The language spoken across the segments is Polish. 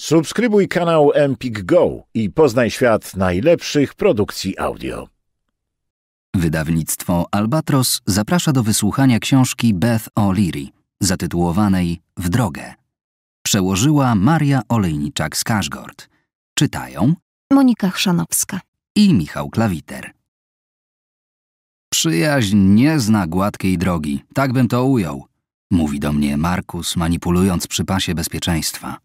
Subskrybuj kanał Empik Go i poznaj świat najlepszych produkcji audio. Wydawnictwo Albatros zaprasza do wysłuchania książki Beth O'Leary, zatytułowanej W drogę. Przełożyła Maria Olejniczak z Kaszgord. Czytają Monika Chrzanowska i Michał Klawiter. Przyjaźń nie zna gładkiej drogi, tak bym to ujął, mówi do mnie Markus, manipulując przy pasie bezpieczeństwa.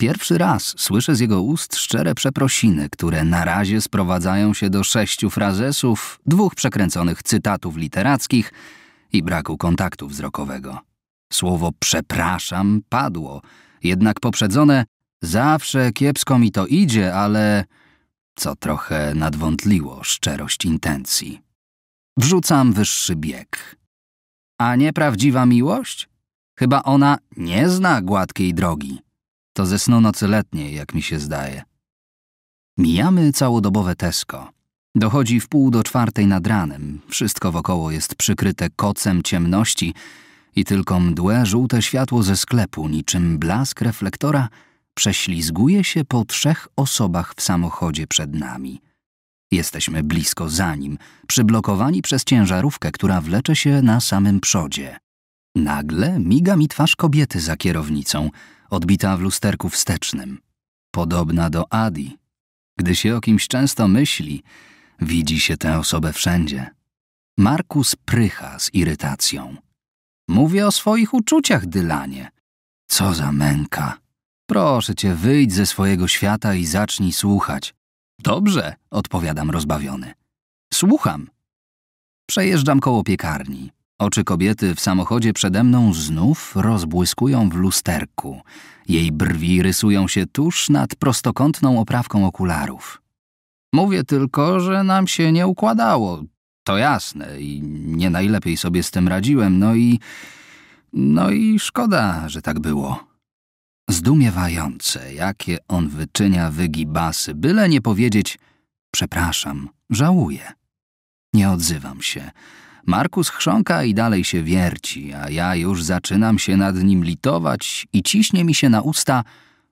Pierwszy raz słyszę z jego ust szczere przeprosiny, które na razie sprowadzają się do sześciu frazesów, dwóch przekręconych cytatów literackich i braku kontaktu wzrokowego. Słowo przepraszam padło, jednak poprzedzone zawsze kiepsko mi to idzie, ale co trochę nadwątliło szczerość intencji. Wrzucam wyższy bieg. A nieprawdziwa miłość? Chyba ona nie zna gładkiej drogi. To ze snu nocy letniej, jak mi się zdaje. Mijamy całodobowe Tesco. Dochodzi w pół do czwartej nad ranem. Wszystko wokoło jest przykryte kocem ciemności i tylko mdłe, żółte światło ze sklepu, niczym blask reflektora, prześlizguje się po trzech osobach w samochodzie przed nami. Jesteśmy blisko za nim, przyblokowani przez ciężarówkę, która wlecze się na samym przodzie. Nagle miga mi twarz kobiety za kierownicą – odbita w lusterku wstecznym, podobna do Adi. Gdy się o kimś często myśli, widzi się tę osobę wszędzie. Markus prycha z irytacją. Mówię o swoich uczuciach, Dylanie. Co za męka. Proszę cię, wyjdź ze swojego świata i zacznij słuchać. Dobrze, odpowiadam rozbawiony. Słucham. Przejeżdżam koło piekarni. Oczy kobiety w samochodzie przede mną znów rozbłyskują w lusterku. Jej brwi rysują się tuż nad prostokątną oprawką okularów. Mówię tylko, że nam się nie układało. To jasne i nie najlepiej sobie z tym radziłem, no i... No i szkoda, że tak było. Zdumiewające, jakie on wyczynia wygibasy, byle nie powiedzieć przepraszam, żałuję. Nie odzywam się. Markus chrząka i dalej się wierci, a ja już zaczynam się nad nim litować i ciśnie mi się na usta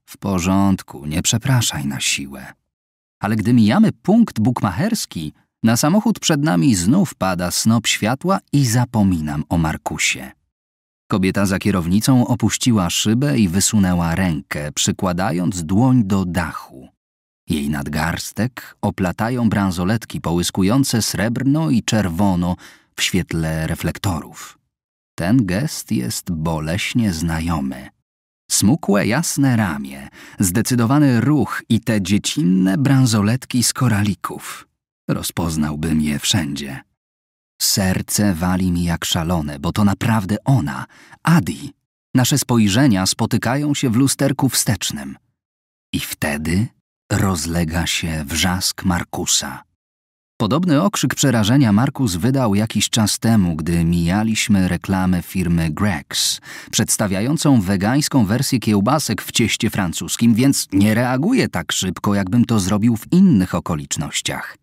w porządku, nie przepraszaj na siłę. Ale gdy mijamy punkt bukmacherski, na samochód przed nami znów pada snop światła i zapominam o Markusie. Kobieta za kierownicą opuściła szybę i wysunęła rękę, przykładając dłoń do dachu. Jej nadgarstek oplatają bransoletki połyskujące srebrno i czerwono, w świetle reflektorów. Ten gest jest boleśnie znajomy. Smukłe, jasne ramię, zdecydowany ruch i te dziecinne bransoletki z koralików. Rozpoznałbym je wszędzie. Serce wali mi jak szalone, bo to naprawdę ona, Adi. Nasze spojrzenia spotykają się w lusterku wstecznym. I wtedy rozlega się wrzask Markusa. Podobny okrzyk przerażenia Markus wydał jakiś czas temu, gdy mijaliśmy reklamę firmy Greggs, przedstawiającą wegańską wersję kiełbasek w cieście francuskim, więc nie reaguje tak szybko, jakbym to zrobił w innych okolicznościach.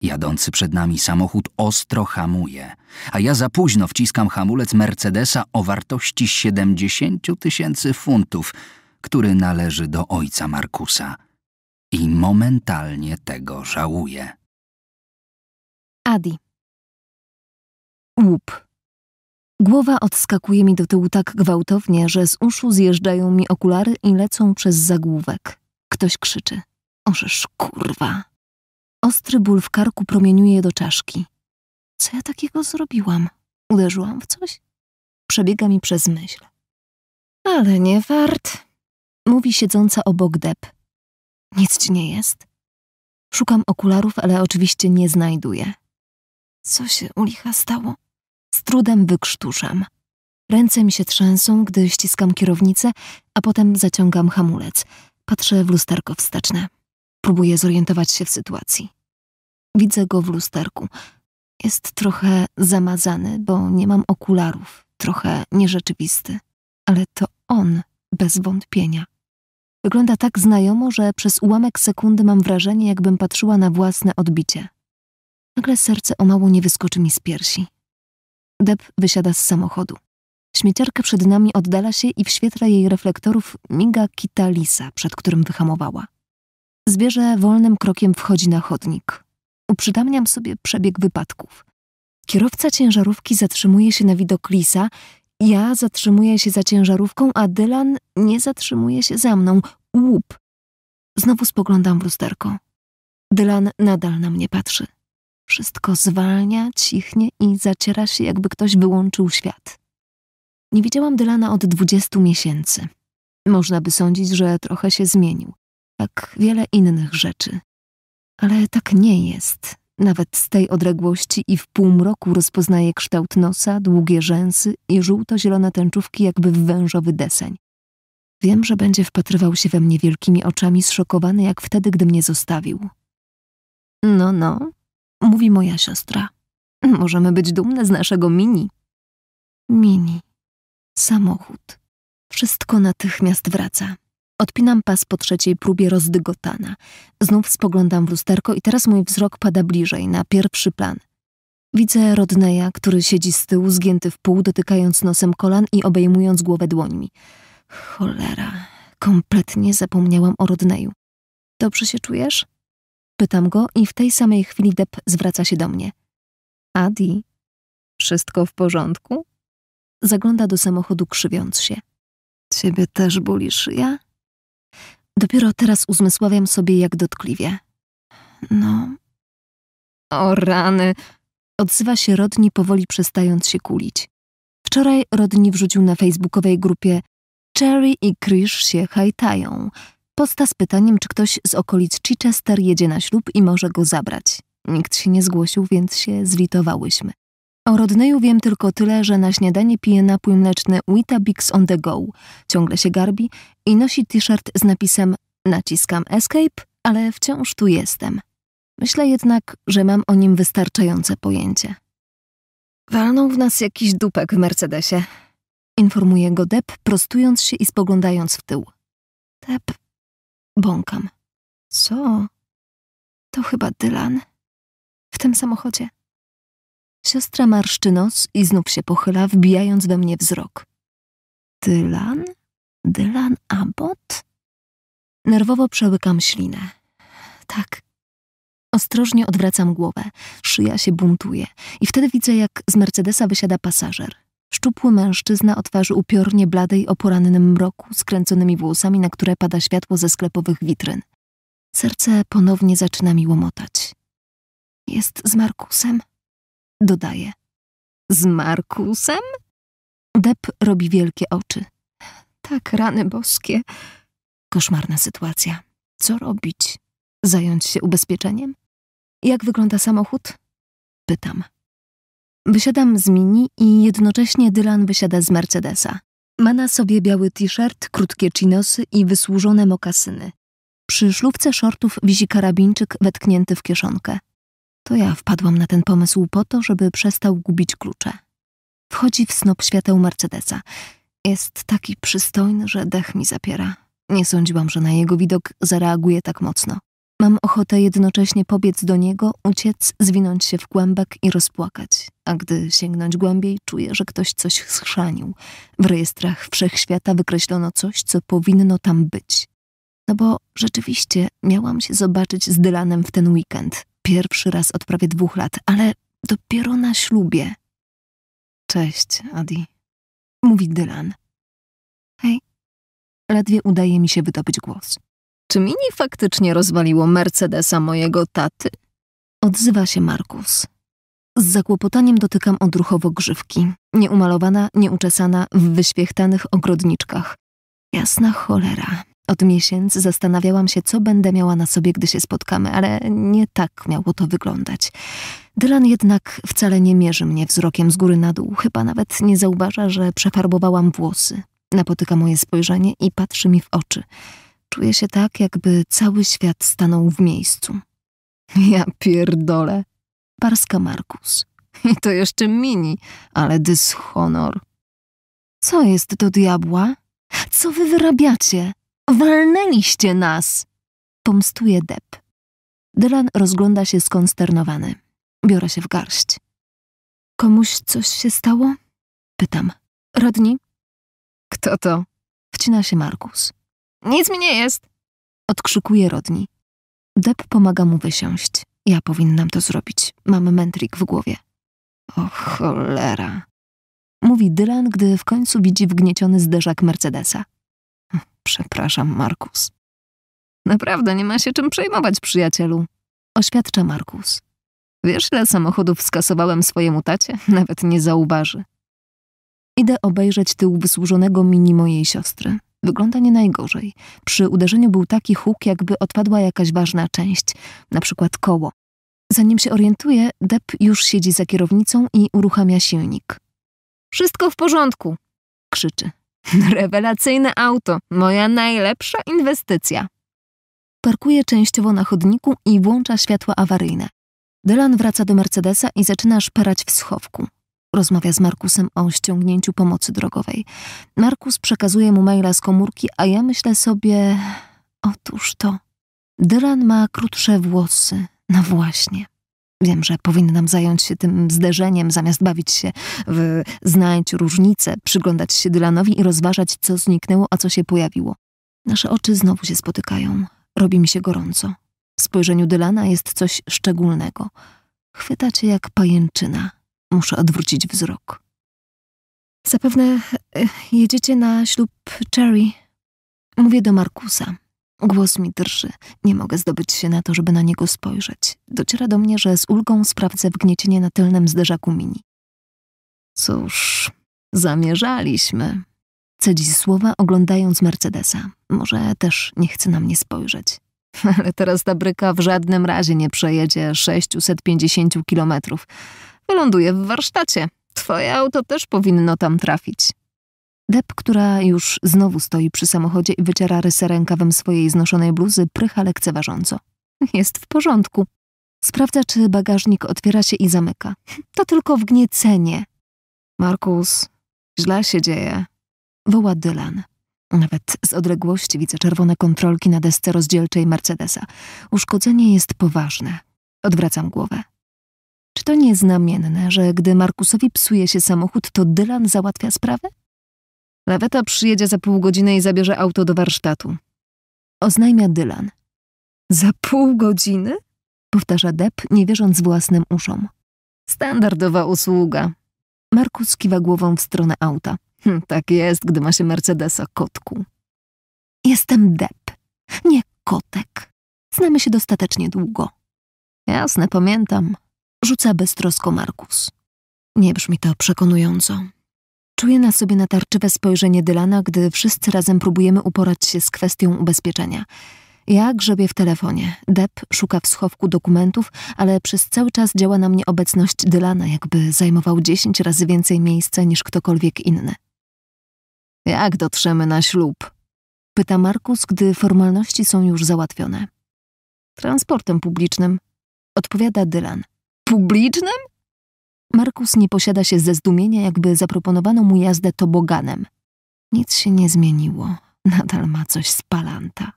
Jadący przed nami samochód ostro hamuje, a ja za późno wciskam hamulec Mercedesa o wartości 70 tysięcy funtów, który należy do ojca Markusa. I momentalnie tego żałuję. Adi. Łup. Głowa odskakuje mi do tyłu tak gwałtownie, że z uszu zjeżdżają mi okulary i lecą przez zagłówek. Ktoś krzyczy. Ożesz kurwa. Ostry ból w karku promieniuje do czaszki. Co ja takiego zrobiłam? Uderzyłam w coś? Przebiega mi przez myśl. Ale nie wart, mówi siedząca obok deb. Nic ci nie jest? Szukam okularów, ale oczywiście nie znajduję. Co się u licha stało? Z trudem wykrztuszam. Ręce mi się trzęsą, gdy ściskam kierownicę, a potem zaciągam hamulec. Patrzę w lusterko wsteczne. Próbuję zorientować się w sytuacji. Widzę go w lusterku. Jest trochę zamazany, bo nie mam okularów, trochę nierzeczywisty. Ale to on, bez wątpienia. Wygląda tak znajomo, że przez ułamek sekundy mam wrażenie, jakbym patrzyła na własne odbicie. Nagle serce o mało nie wyskoczy mi z piersi. Deb wysiada z samochodu. Śmieciarka przed nami oddala się i w świetle jej reflektorów miga kita lisa, przed którym wyhamowała. Zwierzę wolnym krokiem wchodzi na chodnik. Uprzytamniam sobie przebieg wypadków. Kierowca ciężarówki zatrzymuje się na widok lisa, ja zatrzymuję się za ciężarówką, a Dylan nie zatrzymuje się za mną. Łup! Znowu spoglądam w lusterko. Dylan nadal na mnie patrzy. Wszystko zwalnia, cichnie i zaciera się, jakby ktoś wyłączył świat. Nie widziałam Dylana od 20 miesięcy. Można by sądzić, że trochę się zmienił, jak wiele innych rzeczy. Ale tak nie jest. Nawet z tej odległości i w półmroku rozpoznaję kształt nosa, długie rzęsy i żółto-zielone tęczówki jakby w wężowy deseń. Wiem, że będzie wpatrywał się we mnie wielkimi oczami, zszokowany jak wtedy, gdy mnie zostawił. No, no, mówi moja siostra. Możemy być dumne z naszego mini. Mini. Samochód. Wszystko natychmiast wraca. Odpinam pas po trzeciej próbie rozdygotana. Znów spoglądam w lusterko i teraz mój wzrok pada bliżej, na pierwszy plan. Widzę Rodneya, który siedzi z tyłu, zgięty w pół, dotykając nosem kolan i obejmując głowę dłońmi. Cholera, kompletnie zapomniałam o Rodneyu. Dobrze się czujesz? Pytam go i w tej samej chwili Deb zwraca się do mnie. Adi, wszystko w porządku? Zagląda do samochodu krzywiąc się. Ciebie też boli szyja? Dopiero teraz uzmysławiam sobie, jak dotkliwie. No. O rany! Odzywa się Rodni, powoli przestając się kulić. Wczoraj Rodni wrzucił na facebookowej grupie Cherry i Krish się hajtają – Posta z pytaniem, czy ktoś z okolic Chichester jedzie na ślub i może go zabrać. Nikt się nie zgłosił, więc się zlitowałyśmy. O Rodneyu wiem tylko tyle, że na śniadanie pije napój mleczny Witabix on the go, ciągle się garbi i nosi t-shirt z napisem naciskam escape, ale wciąż tu jestem. Myślę jednak, że mam o nim wystarczające pojęcie. Walnął w nas jakiś dupek w Mercedesie. Informuje go Deb, prostując się i spoglądając w tył. Deb Bąkam. Co? To chyba Dylan. W tym samochodzie. Siostra marszczy nos i znów się pochyla, wbijając do mnie wzrok. Dylan? Dylan Abbott? Nerwowo przełykam ślinę. Tak. Ostrożnie odwracam głowę. Szyja się buntuje. I wtedy widzę, jak z Mercedesa wysiada pasażer. Szczupły mężczyzna o twarzy upiornie bladej o porannym mroku, skręconymi włosami, na które pada światło ze sklepowych witryn. Serce ponownie zaczyna mi łomotać. Jest z Markusem? Dodaje. Z Markusem? Deb robi wielkie oczy. Tak, rany boskie. Koszmarna sytuacja. Co robić? Zająć się ubezpieczeniem? Jak wygląda samochód? Pytam. Wysiadam z mini i jednocześnie Dylan wysiada z Mercedesa. Ma na sobie biały t-shirt, krótkie chinosy i wysłużone mokasyny. Przy szlufce shortów wisi karabinczyk wetknięty w kieszonkę. To ja wpadłam na ten pomysł po to, żeby przestał gubić klucze. Wchodzi w snop świateł Mercedesa. Jest taki przystojny, że dech mi zapiera. Nie sądziłam, że na jego widok zareaguje tak mocno. Mam ochotę jednocześnie pobiec do niego, uciec, zwinąć się w kłębek i rozpłakać. A gdy sięgnąć głębiej, czuję, że ktoś coś schrzanił. W rejestrach wszechświata wykreślono coś, co powinno tam być. No bo rzeczywiście miałam się zobaczyć z Dylanem w ten weekend. Pierwszy raz od prawie dwóch lat, ale dopiero na ślubie. Cześć, Adi. Mówi Dylan. Hej. Ledwie udaje mi się wydobyć głos. Czy Mini faktycznie rozwaliło Mercedesa mojego taty? Odzywa się Markus. Z zakłopotaniem dotykam odruchowo grzywki. Nieumalowana, nieuczesana, w wyświechtanych ogrodniczkach. Jasna cholera. Od miesięcy zastanawiałam się, co będę miała na sobie, gdy się spotkamy, ale nie tak miało to wyglądać. Dylan jednak wcale nie mierzy mnie wzrokiem z góry na dół, chyba nawet nie zauważa, że przefarbowałam włosy. Napotyka moje spojrzenie i patrzy mi w oczy. Czuję się tak, jakby cały świat stanął w miejscu. Ja pierdolę. Barska Markus. I to jeszcze mini, ale dyshonor. Co jest do diabła? Co wy wyrabiacie? Walnęliście nas! Pomstuje Deb. Dylan rozgląda się skonsternowany. Biorę się w garść. Komuś coś się stało? Pytam. Rodni? Kto to? Wcina się Markus. Nic mi nie jest! Odkrzykuje Rodni. Deb pomaga mu wysiąść. Ja powinnam to zrobić. Mam Mentrik w głowie. O cholera. Mówi Dylan, gdy w końcu widzi wgnieciony zderzak Mercedesa. Hm, przepraszam, Markus. Naprawdę nie ma się czym przejmować, przyjacielu. Oświadcza Markus. Wiesz, ile samochodów skasowałem swojemu tacie? Nawet nie zauważy. Idę obejrzeć tył wysłużonego mini mojej siostry. Wygląda nie najgorzej. Przy uderzeniu był taki huk, jakby odpadła jakaś ważna część, na przykład koło. Zanim się orientuje, Deb już siedzi za kierownicą i uruchamia silnik. Wszystko w porządku, krzyczy. Rewelacyjne auto, moja najlepsza inwestycja. Parkuje częściowo na chodniku i włącza światła awaryjne. Dylan wraca do Mercedesa i zaczyna szperać w schowku. Rozmawia z Markusem o ściągnięciu pomocy drogowej. Markus przekazuje mu maila z komórki, a ja myślę sobie... Otóż to. Dylan ma krótsze włosy. No właśnie. Wiem, że powinnam zająć się tym zderzeniem, zamiast bawić się w znać różnice, przyglądać się Dylanowi i rozważać, co zniknęło, a co się pojawiło. Nasze oczy znowu się spotykają. Robi mi się gorąco. W spojrzeniu Dylana jest coś szczególnego. Chwyta cię jak pajęczyna. Muszę odwrócić wzrok. Zapewne e, jedziecie na ślub Cherry. Mówię do Markusa. Głos mi drży. Nie mogę zdobyć się na to, żeby na niego spojrzeć. Dociera do mnie, że z ulgą sprawdzę wgniecienie na tylnym zderzaku mini. Cóż, zamierzaliśmy. Cedzi słowa, oglądając Mercedesa. Może też nie chce na mnie spojrzeć. Ale teraz ta bryka w żadnym razie nie przejedzie 650 kilometrów. Wyląduje w warsztacie. Twoje auto też powinno tam trafić. Deb, która już znowu stoi przy samochodzie i wyciera rysę rękawem swojej znoszonej bluzy, prycha lekceważąco. Jest w porządku. Sprawdza, czy bagażnik otwiera się i zamyka. To tylko wgniecenie. Markus, źle się dzieje. Woła Dylan. Nawet z odległości widzę czerwone kontrolki na desce rozdzielczej Mercedesa. Uszkodzenie jest poważne. Odwracam głowę. Czy to nieznamienne, że gdy Markusowi psuje się samochód, to Dylan załatwia sprawę? Laweta przyjedzie za pół godziny i zabierze auto do warsztatu. Oznajmia Dylan. Za pół godziny? Powtarza Deb, nie wierząc własnym uszom. Standardowa usługa. Markus kiwa głową w stronę auta. Hm, tak jest, gdy ma się Mercedesa, kotku. Jestem Deb, nie kotek. Znamy się dostatecznie długo. Jasne, pamiętam rzuca beztrosko Markus. Nie brzmi to przekonująco. Czuję na sobie natarczywe spojrzenie Dylana, gdy wszyscy razem próbujemy uporać się z kwestią ubezpieczenia. Ja grzebię w telefonie. Deb szuka w schowku dokumentów, ale przez cały czas działa na mnie obecność Dylana, jakby zajmował dziesięć razy więcej miejsca niż ktokolwiek inny. Jak dotrzemy na ślub? Pyta Markus, gdy formalności są już załatwione. Transportem publicznym, odpowiada Dylan publicznym? Markus nie posiada się ze zdumienia, jakby zaproponowano mu jazdę toboganem. Nic się nie zmieniło. Nadal ma coś z palanta.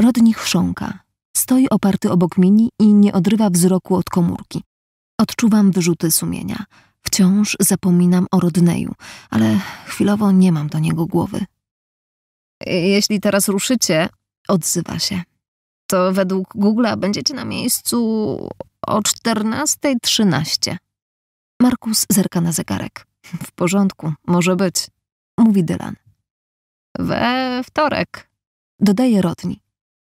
Rodni chrząka. Stoi oparty obok mini i nie odrywa wzroku od komórki. Odczuwam wyrzuty sumienia. Wciąż zapominam o Rodneju, ale chwilowo nie mam do niego głowy. Jeśli teraz ruszycie, odzywa się, to według Google'a będziecie na miejscu o 14.13. Markus zerka na zegarek. W porządku, może być, mówi Dylan. We wtorek, dodaje Rodni.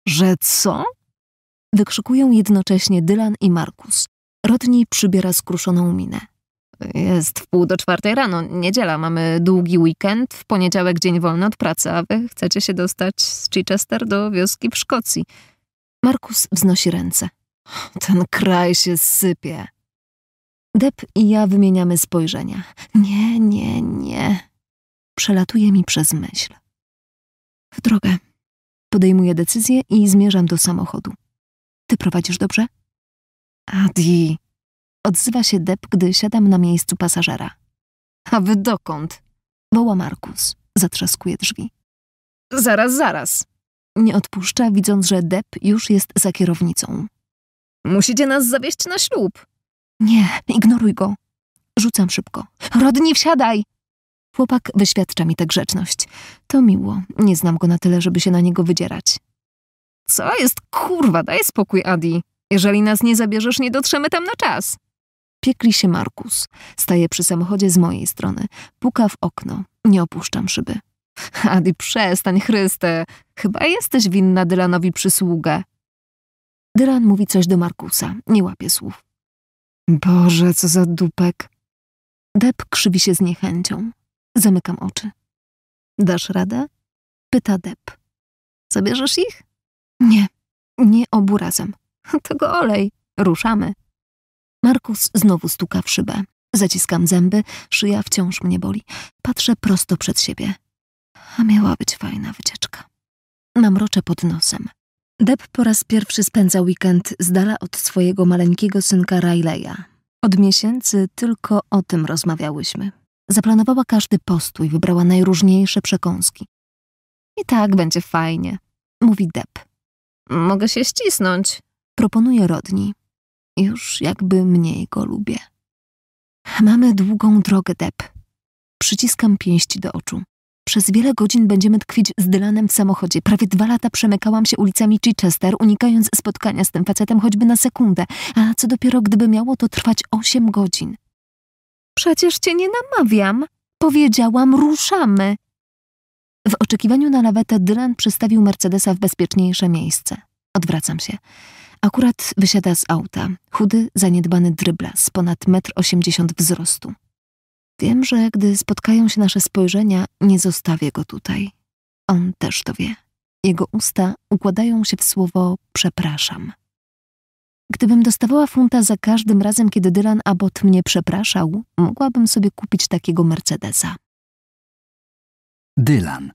Że co? Wykrzykują jednocześnie Dylan i Markus. Rodni przybiera skruszoną minę. Jest w pół do czwartej rano, niedziela, mamy długi weekend, w poniedziałek dzień wolny od pracy, a wy chcecie się dostać z Chichester do wioski w Szkocji. Markus wznosi ręce. Ten kraj się sypie. Deb i ja wymieniamy spojrzenia. Nie, nie, nie. Przelatuje mi przez myśl. W drogę. Podejmuję decyzję i zmierzam do samochodu. Ty prowadzisz dobrze? Adi. Odzywa się Deb, gdy siadam na miejscu pasażera. A wy dokąd? Woła Markus. Zatrzaskuje drzwi. Zaraz, zaraz. Nie odpuszcza, widząc, że Deb już jest za kierownicą. Musicie nas zawieźć na ślub. Nie, ignoruj go. Rzucam szybko. Rodni, wsiadaj! Chłopak wyświadcza mi tę tak grzeczność. To miło. Nie znam go na tyle, żeby się na niego wydzierać. Co jest kurwa? Daj spokój, Adi. Jeżeli nas nie zabierzesz, nie dotrzemy tam na czas. Piekli się Markus. Staje przy samochodzie z mojej strony. Puka w okno. Nie opuszczam szyby. Adi, przestań, Chryste. Chyba jesteś winna Dylanowi przysługę. Dylan mówi coś do Markusa, nie łapie słów. Boże, co za dupek. Deb krzywi się z niechęcią. Zamykam oczy. Dasz radę? Pyta Deb. Zabierzesz ich? Nie, nie obu razem. To go olej. Ruszamy. Markus znowu stuka w szybę. Zaciskam zęby, szyja wciąż mnie boli. Patrzę prosto przed siebie. A miała być fajna wycieczka. Mam rocze pod nosem. Deb po raz pierwszy spędza weekend z dala od swojego maleńkiego synka Rileya. Od miesięcy tylko o tym rozmawiałyśmy. Zaplanowała każdy postój, wybrała najróżniejsze przekąski. I tak będzie fajnie, mówi Deb. Mogę się ścisnąć, proponuje Rodni. Już jakby mniej go lubię. Mamy długą drogę, Deb. Przyciskam pięści do oczu. Przez wiele godzin będziemy tkwić z Dylanem w samochodzie. Prawie dwa lata przemykałam się ulicami Chichester, unikając spotkania z tym facetem choćby na sekundę, a co dopiero gdyby miało to trwać osiem godzin. Przecież cię nie namawiam. Powiedziałam, ruszamy. W oczekiwaniu na lawetę Dylan przystawił Mercedesa w bezpieczniejsze miejsce. Odwracam się. Akurat wysiada z auta. Chudy, zaniedbany drybla z ponad metr osiemdziesiąt wzrostu. Wiem, że gdy spotkają się nasze spojrzenia, nie zostawię go tutaj. On też to wie. Jego usta układają się w słowo przepraszam. Gdybym dostawała funta za każdym razem, kiedy Dylan Abbott mnie przepraszał, mogłabym sobie kupić takiego Mercedesa. Dylan.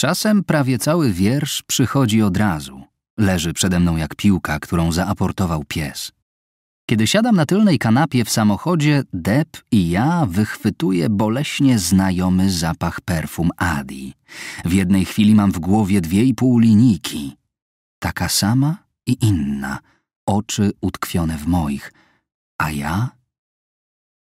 Czasem prawie cały wiersz przychodzi od razu. Leży przede mną jak piłka, którą zaaportował pies. Kiedy siadam na tylnej kanapie w samochodzie, Deb i ja wychwytuję boleśnie znajomy zapach perfum Adi. W jednej chwili mam w głowie dwie i pół linijki. Taka sama i inna. Oczy utkwione w moich. A ja?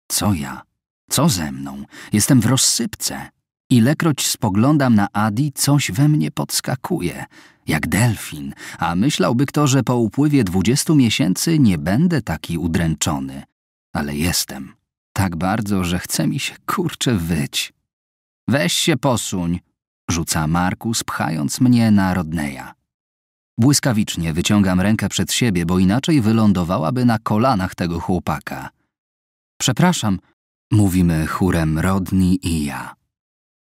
Co ja? Co ze mną? Jestem w rozsypce. Ilekroć spoglądam na Adi, coś we mnie podskakuje, jak delfin, a myślałby kto, że po upływie dwudziestu miesięcy nie będę taki udręczony. Ale jestem. Tak bardzo, że chce mi się kurczę wyć. Weź się posuń, rzuca Markus, pchając mnie na Rodneya. Błyskawicznie wyciągam rękę przed siebie, bo inaczej wylądowałaby na kolanach tego chłopaka. Przepraszam, mówimy chórem Rodni i ja.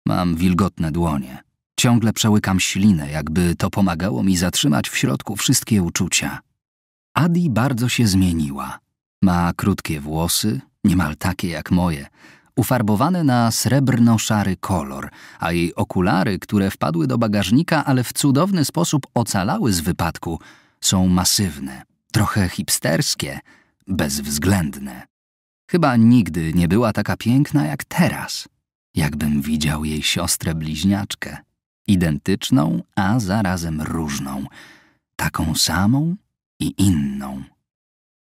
Mam wilgotne dłonie. Ciągle przełykam ślinę, jakby to pomagało mi zatrzymać w środku wszystkie uczucia. Adi bardzo się zmieniła. Ma krótkie włosy, niemal takie jak moje, ufarbowane na srebrno-szary kolor, a jej okulary, które wpadły do bagażnika, ale w cudowny sposób ocalały z wypadku, są masywne, trochę hipsterskie, bezwzględne. Chyba nigdy nie była taka piękna jak teraz jakbym widział jej siostrę bliźniaczkę, identyczną, a zarazem różną, taką samą i inną.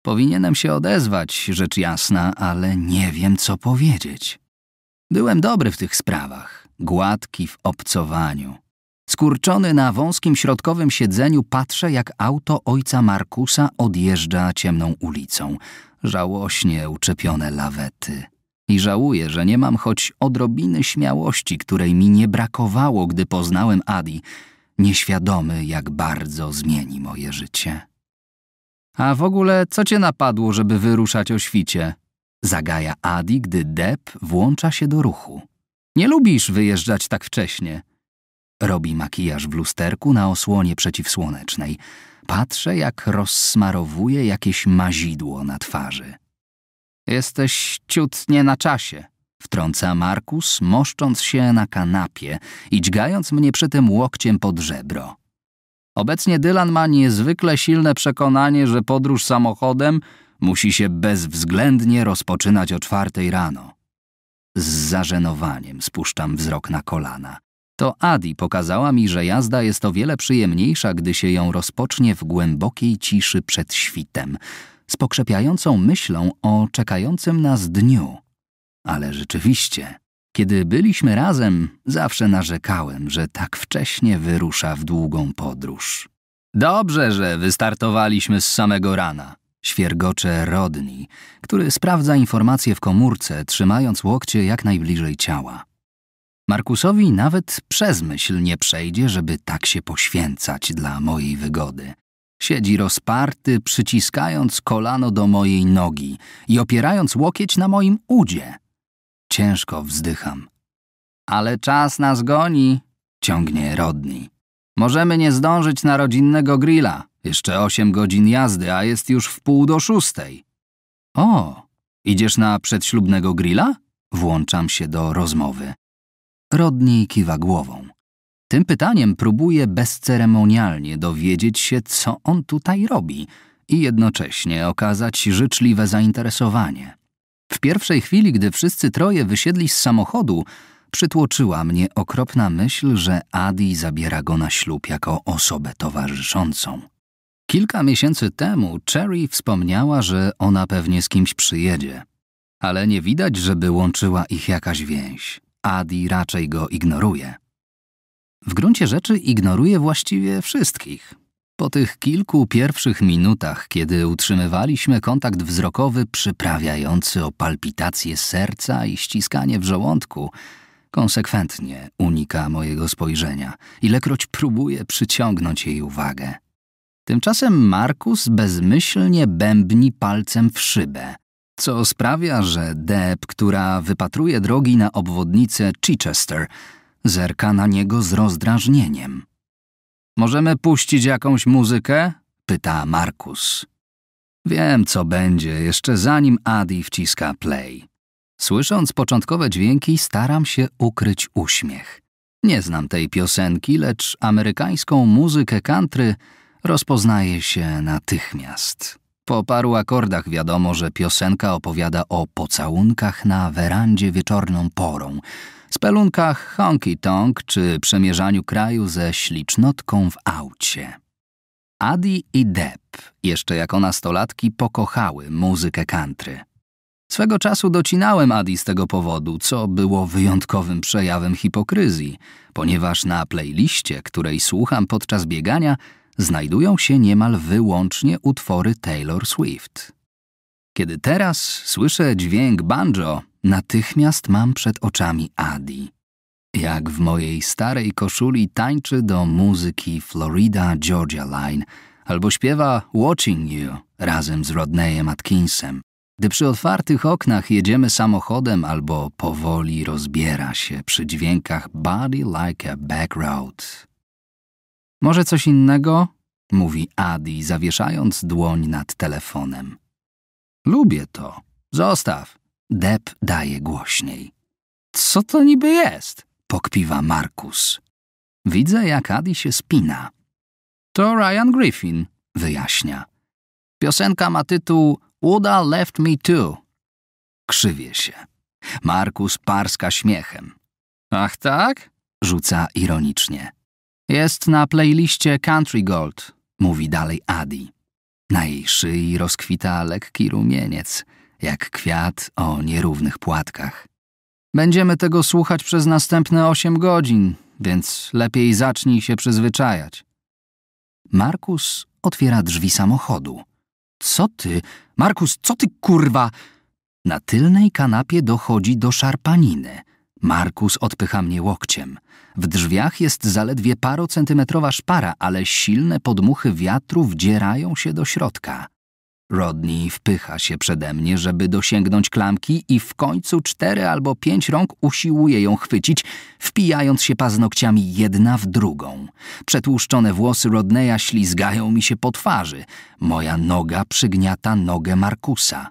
Powinienem się odezwać, rzecz jasna, ale nie wiem, co powiedzieć. Byłem dobry w tych sprawach, gładki w obcowaniu. Skurczony na wąskim środkowym siedzeniu patrzę, jak auto ojca Markusa odjeżdża ciemną ulicą, żałośnie uczepione lawety i żałuję, że nie mam choć odrobiny śmiałości, której mi nie brakowało, gdy poznałem Adi, nieświadomy, jak bardzo zmieni moje życie. A w ogóle, co cię napadło, żeby wyruszać o świcie? Zagaja Adi, gdy Deb włącza się do ruchu. Nie lubisz wyjeżdżać tak wcześnie. Robi makijaż w lusterku na osłonie przeciwsłonecznej. Patrzę, jak rozsmarowuje jakieś mazidło na twarzy. Jesteś ciut nie na czasie, wtrąca Markus, moszcząc się na kanapie i dźgając mnie przy tym łokciem pod żebro. Obecnie Dylan ma niezwykle silne przekonanie, że podróż samochodem musi się bezwzględnie rozpoczynać o czwartej rano. Z zażenowaniem spuszczam wzrok na kolana. To Adi pokazała mi, że jazda jest o wiele przyjemniejsza, gdy się ją rozpocznie w głębokiej ciszy przed świtem z pokrzepiającą myślą o czekającym nas dniu. Ale rzeczywiście, kiedy byliśmy razem, zawsze narzekałem, że tak wcześnie wyrusza w długą podróż. Dobrze, że wystartowaliśmy z samego rana. Świergocze Rodni, który sprawdza informacje w komórce, trzymając łokcie jak najbliżej ciała. Markusowi nawet przez myśl nie przejdzie, żeby tak się poświęcać dla mojej wygody. Siedzi rozparty, przyciskając kolano do mojej nogi i opierając łokieć na moim udzie. Ciężko wzdycham. Ale czas nas goni, ciągnie Rodni. Możemy nie zdążyć na rodzinnego grilla. Jeszcze osiem godzin jazdy, a jest już w pół do szóstej. O, idziesz na przedślubnego grilla? Włączam się do rozmowy. Rodni kiwa głową. Tym pytaniem próbuje bezceremonialnie dowiedzieć się, co on tutaj robi i jednocześnie okazać życzliwe zainteresowanie. W pierwszej chwili, gdy wszyscy troje wysiedli z samochodu, przytłoczyła mnie okropna myśl, że Adi zabiera go na ślub jako osobę towarzyszącą. Kilka miesięcy temu Cherry wspomniała, że ona pewnie z kimś przyjedzie, ale nie widać, żeby łączyła ich jakaś więź. Adi raczej go ignoruje w gruncie rzeczy ignoruje właściwie wszystkich. Po tych kilku pierwszych minutach, kiedy utrzymywaliśmy kontakt wzrokowy przyprawiający o palpitacje serca i ściskanie w żołądku, konsekwentnie unika mojego spojrzenia, ilekroć próbuje przyciągnąć jej uwagę. Tymczasem Markus bezmyślnie bębni palcem w szybę, co sprawia, że Deb, która wypatruje drogi na obwodnicę Chichester, Zerka na niego z rozdrażnieniem. Możemy puścić jakąś muzykę? pyta Markus. Wiem, co będzie, jeszcze zanim Adi wciska play. Słysząc początkowe dźwięki, staram się ukryć uśmiech. Nie znam tej piosenki, lecz amerykańską muzykę country rozpoznaje się natychmiast. Po paru akordach wiadomo, że piosenka opowiada o pocałunkach na werandzie wieczorną porą, spelunkach honky tonk czy przemierzaniu kraju ze ślicznotką w aucie. Adi i Deb, jeszcze jako nastolatki, pokochały muzykę country. Swego czasu docinałem Adi z tego powodu, co było wyjątkowym przejawem hipokryzji, ponieważ na playliście, której słucham podczas biegania, znajdują się niemal wyłącznie utwory Taylor Swift. Kiedy teraz słyszę dźwięk banjo, natychmiast mam przed oczami Adi. Jak w mojej starej koszuli tańczy do muzyki Florida Georgia Line albo śpiewa Watching You razem z Rodneyem Atkinsem, gdy przy otwartych oknach jedziemy samochodem albo powoli rozbiera się przy dźwiękach Body Like a Back Road. Może coś innego? mówi Adi, zawieszając dłoń nad telefonem. Lubię to. Zostaw. Deb daje głośniej. Co to niby jest? pokpiwa Markus. Widzę, jak Adi się spina. To Ryan Griffin, wyjaśnia. Piosenka ma tytuł Uda Left Me Too. Krzywie się. Markus parska śmiechem. Ach tak? rzuca ironicznie. Jest na playliście Country Gold, mówi dalej Adi. Na jej szyi rozkwita lekki rumieniec – jak kwiat o nierównych płatkach. Będziemy tego słuchać przez następne osiem godzin, więc lepiej zacznij się przyzwyczajać. Markus otwiera drzwi samochodu. Co ty? Markus, co ty kurwa? Na tylnej kanapie dochodzi do szarpaniny. Markus odpycha mnie łokciem. W drzwiach jest zaledwie parocentymetrowa szpara, ale silne podmuchy wiatru wdzierają się do środka. Rodney wpycha się przede mnie, żeby dosięgnąć klamki i w końcu cztery albo pięć rąk usiłuje ją chwycić, wpijając się paznokciami jedna w drugą. Przetłuszczone włosy Rodneya ślizgają mi się po twarzy. Moja noga przygniata nogę Markusa.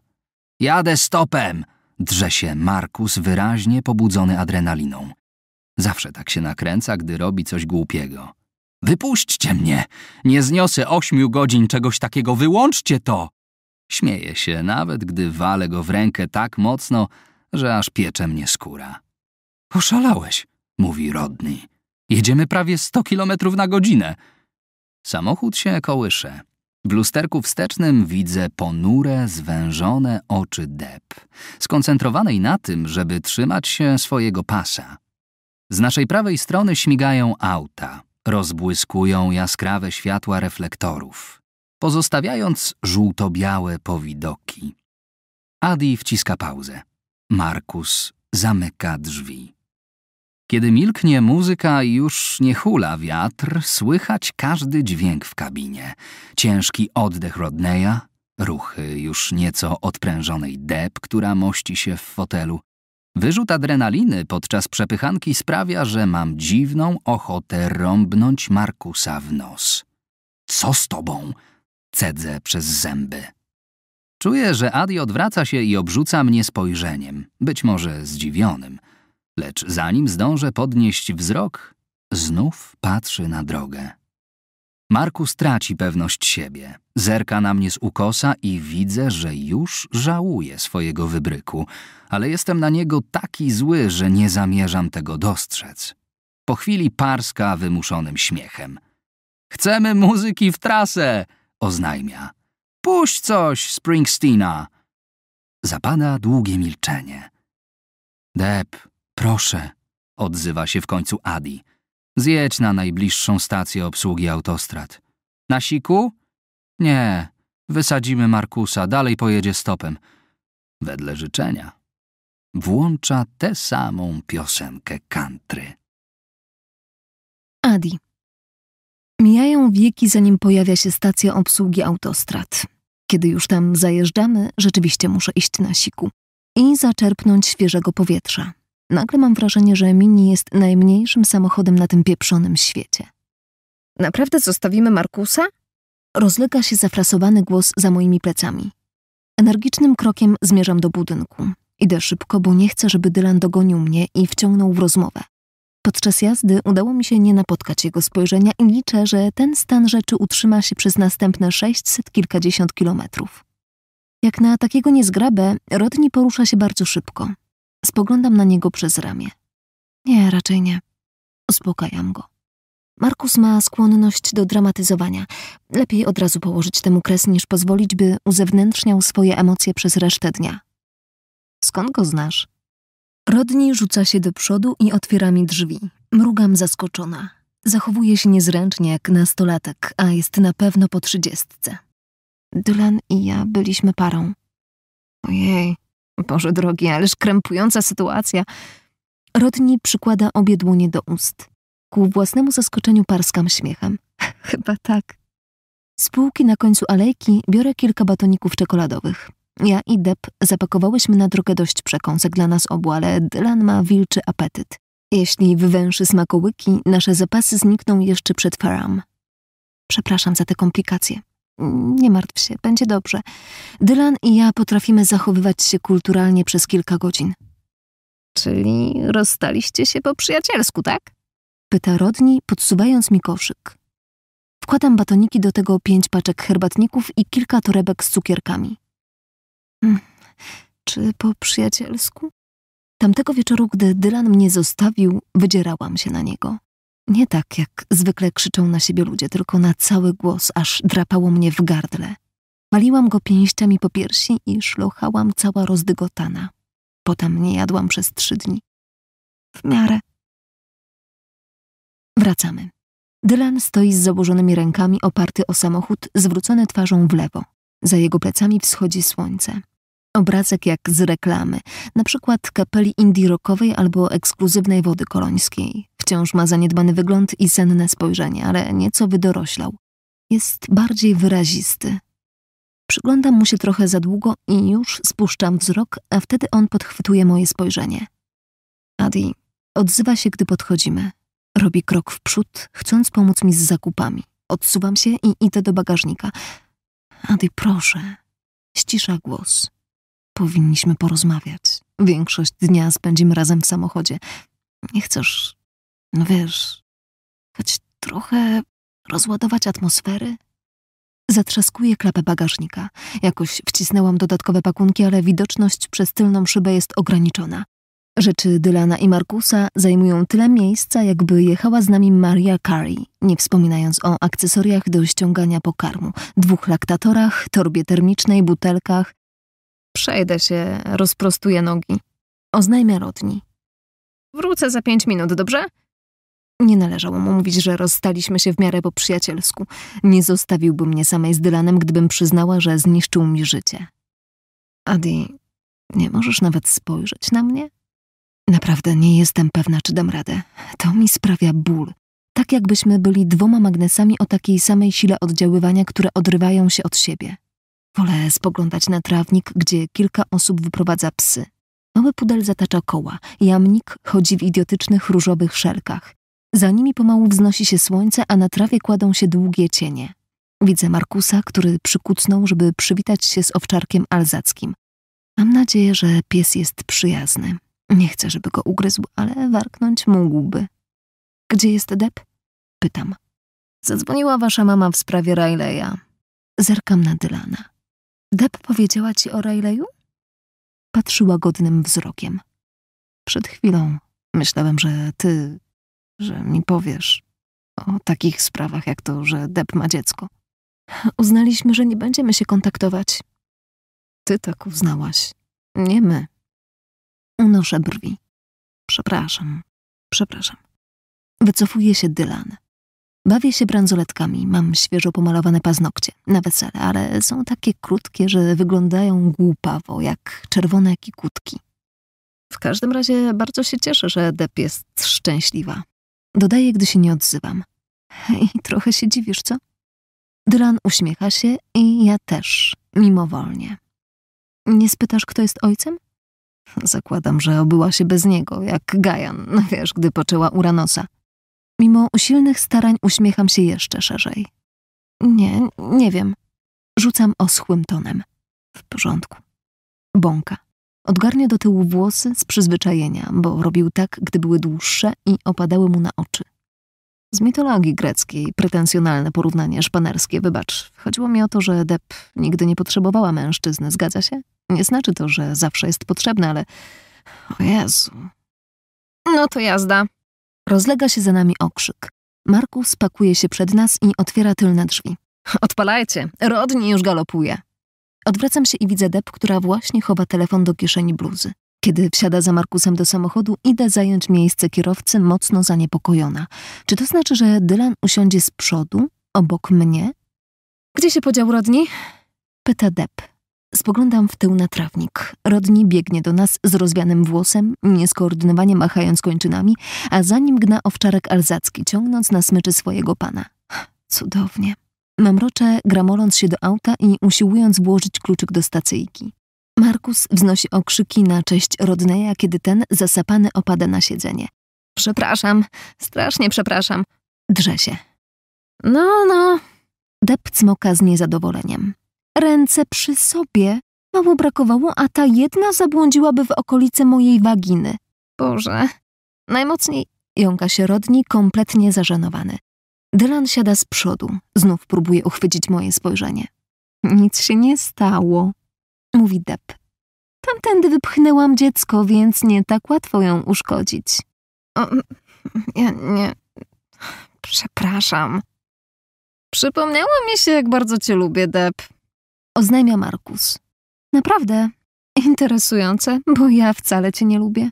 Jadę stopem! Drze się Markus, wyraźnie pobudzony adrenaliną. Zawsze tak się nakręca, gdy robi coś głupiego. Wypuśćcie mnie! Nie zniosę ośmiu godzin czegoś takiego, wyłączcie to! Śmieje się, nawet gdy wale go w rękę tak mocno, że aż piecze mnie skóra. Oszalałeś, mówi Rodny. Jedziemy prawie 100 kilometrów na godzinę. Samochód się kołysze. W lusterku wstecznym widzę ponure, zwężone oczy deb, skoncentrowanej na tym, żeby trzymać się swojego pasa. Z naszej prawej strony śmigają auta, rozbłyskują jaskrawe światła reflektorów pozostawiając żółto-białe powidoki. Adi wciska pauzę. Markus zamyka drzwi. Kiedy milknie muzyka i już nie hula wiatr, słychać każdy dźwięk w kabinie. Ciężki oddech Rodneya, ruchy już nieco odprężonej deb, która mości się w fotelu. Wyrzut adrenaliny podczas przepychanki sprawia, że mam dziwną ochotę rąbnąć Markusa w nos. Co z tobą? cedzę przez zęby. Czuję, że Adi odwraca się i obrzuca mnie spojrzeniem, być może zdziwionym. Lecz zanim zdążę podnieść wzrok, znów patrzy na drogę. Markus traci pewność siebie, zerka na mnie z ukosa i widzę, że już żałuje swojego wybryku, ale jestem na niego taki zły, że nie zamierzam tego dostrzec. Po chwili parska wymuszonym śmiechem. Chcemy muzyki w trasę! oznajmia. Puść coś, Springsteena! Zapada długie milczenie. Deb, proszę, odzywa się w końcu Adi. Zjedź na najbliższą stację obsługi autostrad. Na siku? Nie, wysadzimy Markusa, dalej pojedzie stopem. Wedle życzenia. Włącza tę samą piosenkę country. Adi. Mijają wieki, zanim pojawia się stacja obsługi autostrad. Kiedy już tam zajeżdżamy, rzeczywiście muszę iść na siku i zaczerpnąć świeżego powietrza. Nagle mam wrażenie, że Mini jest najmniejszym samochodem na tym pieprzonym świecie. Naprawdę zostawimy Markusa? Rozlega się zafrasowany głos za moimi plecami. Energicznym krokiem zmierzam do budynku. Idę szybko, bo nie chcę, żeby Dylan dogonił mnie i wciągnął w rozmowę. Podczas jazdy udało mi się nie napotkać jego spojrzenia i liczę, że ten stan rzeczy utrzyma się przez następne 600 kilkadziesiąt kilometrów. Jak na takiego niezgrabę, Rodni porusza się bardzo szybko. Spoglądam na niego przez ramię. Nie, raczej nie. Uspokajam go. Markus ma skłonność do dramatyzowania. Lepiej od razu położyć temu kres, niż pozwolić, by uzewnętrzniał swoje emocje przez resztę dnia. Skąd go znasz? Rodni rzuca się do przodu i otwiera mi drzwi. Mrugam zaskoczona. Zachowuje się niezręcznie jak nastolatek, a jest na pewno po trzydziestce. Dylan i ja byliśmy parą. Ojej, Boże drogi, ależ krępująca sytuacja. Rodni przykłada obie dłonie do ust. Ku własnemu zaskoczeniu parskam śmiechem. Chyba tak. Z półki na końcu alejki biorę kilka batoników czekoladowych. Ja i Deb zapakowałyśmy na drogę dość przekąsek dla nas obu, ale Dylan ma wilczy apetyt. Jeśli wywęszy smakołyki, nasze zapasy znikną jeszcze przed Faram. Przepraszam za te komplikacje. Nie martw się, będzie dobrze. Dylan i ja potrafimy zachowywać się kulturalnie przez kilka godzin. Czyli rozstaliście się po przyjacielsku, tak? Pyta Rodni, podsuwając mi koszyk. Wkładam batoniki do tego pięć paczek herbatników i kilka torebek z cukierkami. Hmm. Czy po przyjacielsku? Tamtego wieczoru, gdy Dylan mnie zostawił, wydzierałam się na niego. Nie tak, jak zwykle krzyczą na siebie ludzie, tylko na cały głos, aż drapało mnie w gardle. Waliłam go pięściami po piersi i szlochałam cała rozdygotana. Potem nie jadłam przez trzy dni. W miarę. Wracamy. Dylan stoi z założonymi rękami, oparty o samochód, zwrócony twarzą w lewo. Za jego plecami wschodzi słońce. Obrazek jak z reklamy, na przykład kapeli indie rockowej albo ekskluzywnej wody kolońskiej. Wciąż ma zaniedbany wygląd i senne spojrzenie, ale nieco wydoroślał. Jest bardziej wyrazisty. Przyglądam mu się trochę za długo i już spuszczam wzrok, a wtedy on podchwytuje moje spojrzenie. Adi odzywa się, gdy podchodzimy. Robi krok w przód, chcąc pomóc mi z zakupami. Odsuwam się i idę do bagażnika. Adi, proszę, ścisza głos. Powinniśmy porozmawiać. Większość dnia spędzimy razem w samochodzie. Nie chcesz, no wiesz, choć trochę rozładować atmosfery? Zatrzaskuję klapę bagażnika. Jakoś wcisnęłam dodatkowe pakunki, ale widoczność przez tylną szybę jest ograniczona. Rzeczy Dylana i Markusa zajmują tyle miejsca, jakby jechała z nami Maria Carey, nie wspominając o akcesoriach do ściągania pokarmu, dwóch laktatorach, torbie termicznej, butelkach. Przejdę się, rozprostuję nogi. Oznajmia Rodni. Wrócę za pięć minut, dobrze? Nie należało mu mówić, że rozstaliśmy się w miarę po przyjacielsku. Nie zostawiłby mnie samej z Dylanem, gdybym przyznała, że zniszczył mi życie. Adi, nie możesz nawet spojrzeć na mnie? Naprawdę nie jestem pewna, czy dam radę. To mi sprawia ból. Tak jakbyśmy byli dwoma magnesami o takiej samej sile oddziaływania, które odrywają się od siebie. Wolę spoglądać na trawnik, gdzie kilka osób wyprowadza psy. Mały pudel zatacza koła, jamnik chodzi w idiotycznych różowych szelkach. Za nimi pomału wznosi się słońce, a na trawie kładą się długie cienie. Widzę Markusa, który przykucnął, żeby przywitać się z owczarkiem alzackim. Mam nadzieję, że pies jest przyjazny. Nie chcę, żeby go ugryzł, ale warknąć mógłby. Gdzie jest Deb? Pytam. Zadzwoniła wasza mama w sprawie Rayleya. Zerkam na Dylana. Deb powiedziała ci o Rayleju? Patrzyła godnym wzrokiem. Przed chwilą myślałem, że ty, że mi powiesz o takich sprawach jak to, że Deb ma dziecko. Uznaliśmy, że nie będziemy się kontaktować. Ty tak uznałaś. Nie my. Unoszę brwi. Przepraszam, przepraszam. Wycofuje się Dylan. Bawię się bransoletkami, mam świeżo pomalowane paznokcie, na wesele, ale są takie krótkie, że wyglądają głupawo, jak czerwone kikutki. W każdym razie bardzo się cieszę, że Deb jest szczęśliwa. Dodaję, gdy się nie odzywam. I trochę się dziwisz, co? Dylan uśmiecha się i ja też, mimowolnie. Nie spytasz, kto jest ojcem? Zakładam, że obyła się bez niego, jak Gajan, wiesz, gdy poczęła Uranosa. Mimo usilnych starań uśmiecham się jeszcze szerzej. Nie, nie wiem. Rzucam oschłym tonem. W porządku. Bąka. Odgarnia do tyłu włosy z przyzwyczajenia, bo robił tak, gdy były dłuższe i opadały mu na oczy. Z mitologii greckiej pretensjonalne porównanie szpanerskie, wybacz. Chodziło mi o to, że Deb nigdy nie potrzebowała mężczyzny, zgadza się? Nie znaczy to, że zawsze jest potrzebne, ale... O Jezu. No to jazda. Rozlega się za nami okrzyk. Markus pakuje się przed nas i otwiera tylne drzwi. Odpalajcie, Rodni już galopuje. Odwracam się i widzę Deb, która właśnie chowa telefon do kieszeni bluzy. Kiedy wsiada za Markusem do samochodu, idę zająć miejsce kierowcy, mocno zaniepokojona. Czy to znaczy, że Dylan usiądzie z przodu, obok mnie? Gdzie się podział Rodni? Pyta Deb. Spoglądam w tył na trawnik. Rodni biegnie do nas z rozwianym włosem, nieskoordynowanie machając kończynami, a za nim gna owczarek alzacki, ciągnąc na smyczy swojego pana. Cudownie. Mamrocze, gramoląc się do auta i usiłując włożyć kluczyk do stacyjki. Markus wznosi okrzyki na cześć Rodneya, kiedy ten zasapany opada na siedzenie. Przepraszam, strasznie przepraszam. Drze się. No, no. Dep cmoka z niezadowoleniem ręce przy sobie. Mało brakowało, a ta jedna zabłądziłaby w okolice mojej waginy. Boże. Najmocniej jąka się Rodni, kompletnie zażenowany. Dylan siada z przodu. Znów próbuje uchwycić moje spojrzenie. Nic się nie stało, mówi Deb. Tamtędy wypchnęłam dziecko, więc nie tak łatwo ją uszkodzić. O, ja nie... Przepraszam. Przypomniało mi się, jak bardzo cię lubię, Deb oznajmia Markus. Naprawdę interesujące, bo ja wcale cię nie lubię.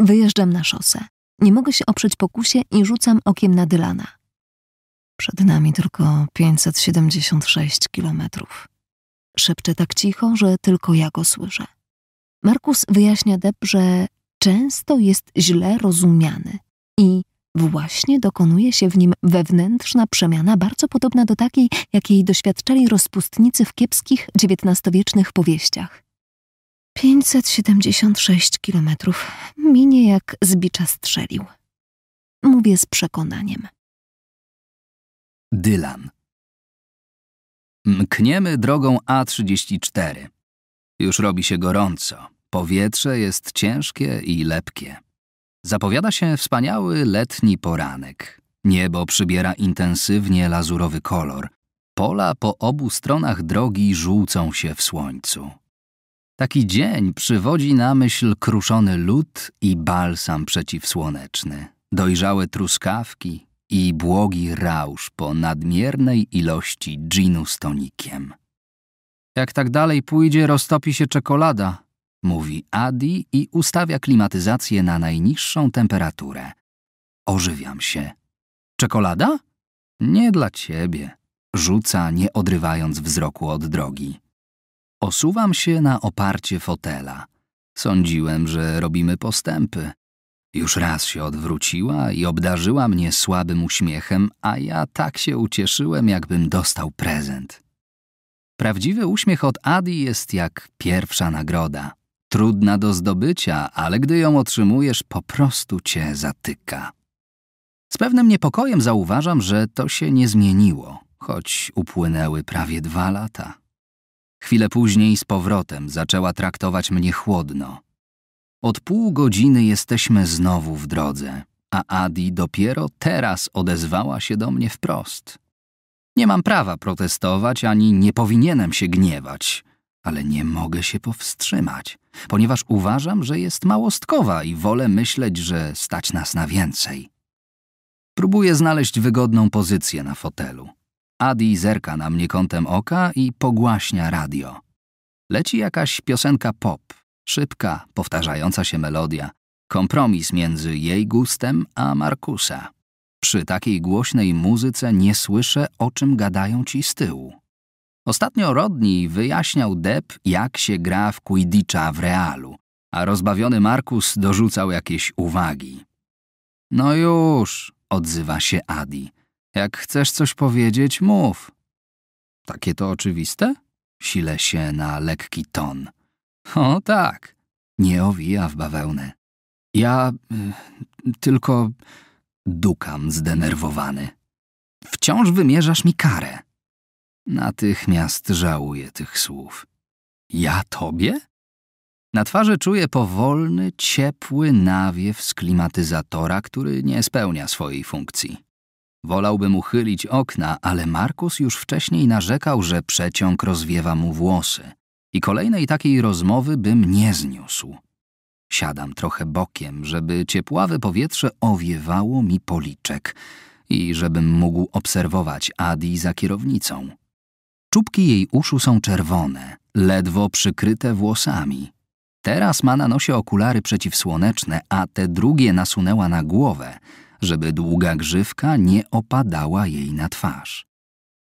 Wyjeżdżam na szosę. Nie mogę się oprzeć pokusie i rzucam okiem na Dylana. Przed nami tylko 576 kilometrów. Szepczę tak cicho, że tylko ja go słyszę. Markus wyjaśnia Deb, że często jest źle rozumiany i właśnie dokonuje się w nim wewnętrzna przemiana, bardzo podobna do takiej, jakiej doświadczali rozpustnicy w kiepskich XIX-wiecznych powieściach. 576 kilometrów minie jak zbicza strzelił. Mówię z przekonaniem. Dylan. Mkniemy drogą A34. Już robi się gorąco. Powietrze jest ciężkie i lepkie. Zapowiada się wspaniały letni poranek. Niebo przybiera intensywnie lazurowy kolor. Pola po obu stronach drogi żółcą się w słońcu. Taki dzień przywodzi na myśl kruszony lód i balsam przeciwsłoneczny, dojrzałe truskawki i błogi rausz po nadmiernej ilości ginu z tonikiem. Jak tak dalej pójdzie, roztopi się czekolada, mówi Adi i ustawia klimatyzację na najniższą temperaturę. Ożywiam się. Czekolada? Nie dla ciebie, rzuca, nie odrywając wzroku od drogi. Osuwam się na oparcie fotela. Sądziłem, że robimy postępy. Już raz się odwróciła i obdarzyła mnie słabym uśmiechem, a ja tak się ucieszyłem, jakbym dostał prezent. Prawdziwy uśmiech od Adi jest jak pierwsza nagroda trudna do zdobycia, ale gdy ją otrzymujesz, po prostu cię zatyka. Z pewnym niepokojem zauważam, że to się nie zmieniło, choć upłynęły prawie dwa lata. Chwilę później z powrotem zaczęła traktować mnie chłodno. Od pół godziny jesteśmy znowu w drodze, a Adi dopiero teraz odezwała się do mnie wprost. Nie mam prawa protestować ani nie powinienem się gniewać ale nie mogę się powstrzymać, ponieważ uważam, że jest małostkowa i wolę myśleć, że stać nas na więcej. Próbuję znaleźć wygodną pozycję na fotelu. Adi zerka na mnie kątem oka i pogłaśnia radio. Leci jakaś piosenka pop, szybka, powtarzająca się melodia, kompromis między jej gustem a Markusa. Przy takiej głośnej muzyce nie słyszę, o czym gadają ci z tyłu. Ostatnio rodni wyjaśniał Deb, jak się gra w Quidditcha w Realu, a rozbawiony Markus dorzucał jakieś uwagi. No już, odzywa się Adi. Jak chcesz coś powiedzieć, mów. Takie to oczywiste? Sile się na lekki ton. O tak, nie owija w bawełnę. Ja y, tylko dukam zdenerwowany. Wciąż wymierzasz mi karę. Natychmiast żałuję tych słów. Ja tobie? Na twarzy czuję powolny, ciepły nawiew z klimatyzatora, który nie spełnia swojej funkcji. Wolałbym uchylić okna, ale Markus już wcześniej narzekał, że przeciąg rozwiewa mu włosy. I kolejnej takiej rozmowy bym nie zniósł. Siadam trochę bokiem, żeby ciepławe powietrze owiewało mi policzek i żebym mógł obserwować Adi za kierownicą. Czubki jej uszu są czerwone, ledwo przykryte włosami. Teraz ma na nosie okulary przeciwsłoneczne, a te drugie nasunęła na głowę, żeby długa grzywka nie opadała jej na twarz.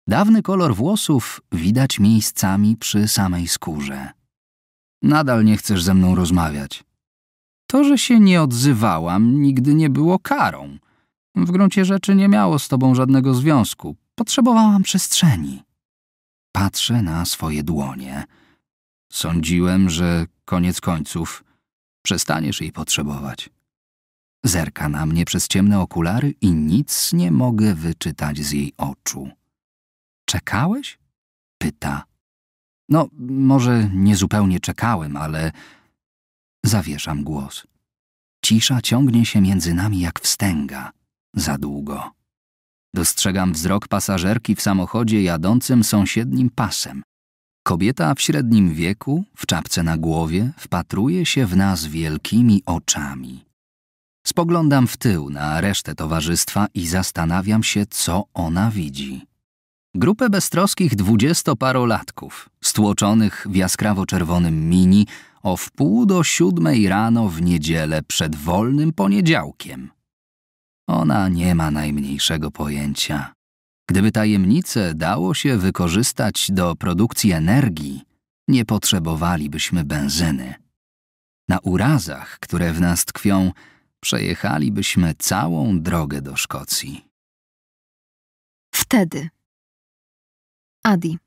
Dawny kolor włosów widać miejscami przy samej skórze. Nadal nie chcesz ze mną rozmawiać. To, że się nie odzywałam, nigdy nie było karą. W gruncie rzeczy nie miało z tobą żadnego związku. Potrzebowałam przestrzeni. Patrzę na swoje dłonie. Sądziłem, że koniec końców przestaniesz jej potrzebować. Zerka na mnie przez ciemne okulary i nic nie mogę wyczytać z jej oczu. Czekałeś? Pyta. No, może niezupełnie czekałem, ale zawieszam głos. Cisza ciągnie się między nami jak wstęga. Za długo. Dostrzegam wzrok pasażerki w samochodzie jadącym sąsiednim pasem. Kobieta w średnim wieku, w czapce na głowie, wpatruje się w nas wielkimi oczami. Spoglądam w tył na resztę towarzystwa i zastanawiam się, co ona widzi. Grupę beztroskich dwudziestoparolatków, stłoczonych w jaskrawo-czerwonym mini o wpół do siódmej rano w niedzielę przed wolnym poniedziałkiem. Ona nie ma najmniejszego pojęcia. Gdyby tajemnice dało się wykorzystać do produkcji energii, nie potrzebowalibyśmy benzyny. Na urazach, które w nas tkwią, przejechalibyśmy całą drogę do Szkocji. Wtedy. Adi.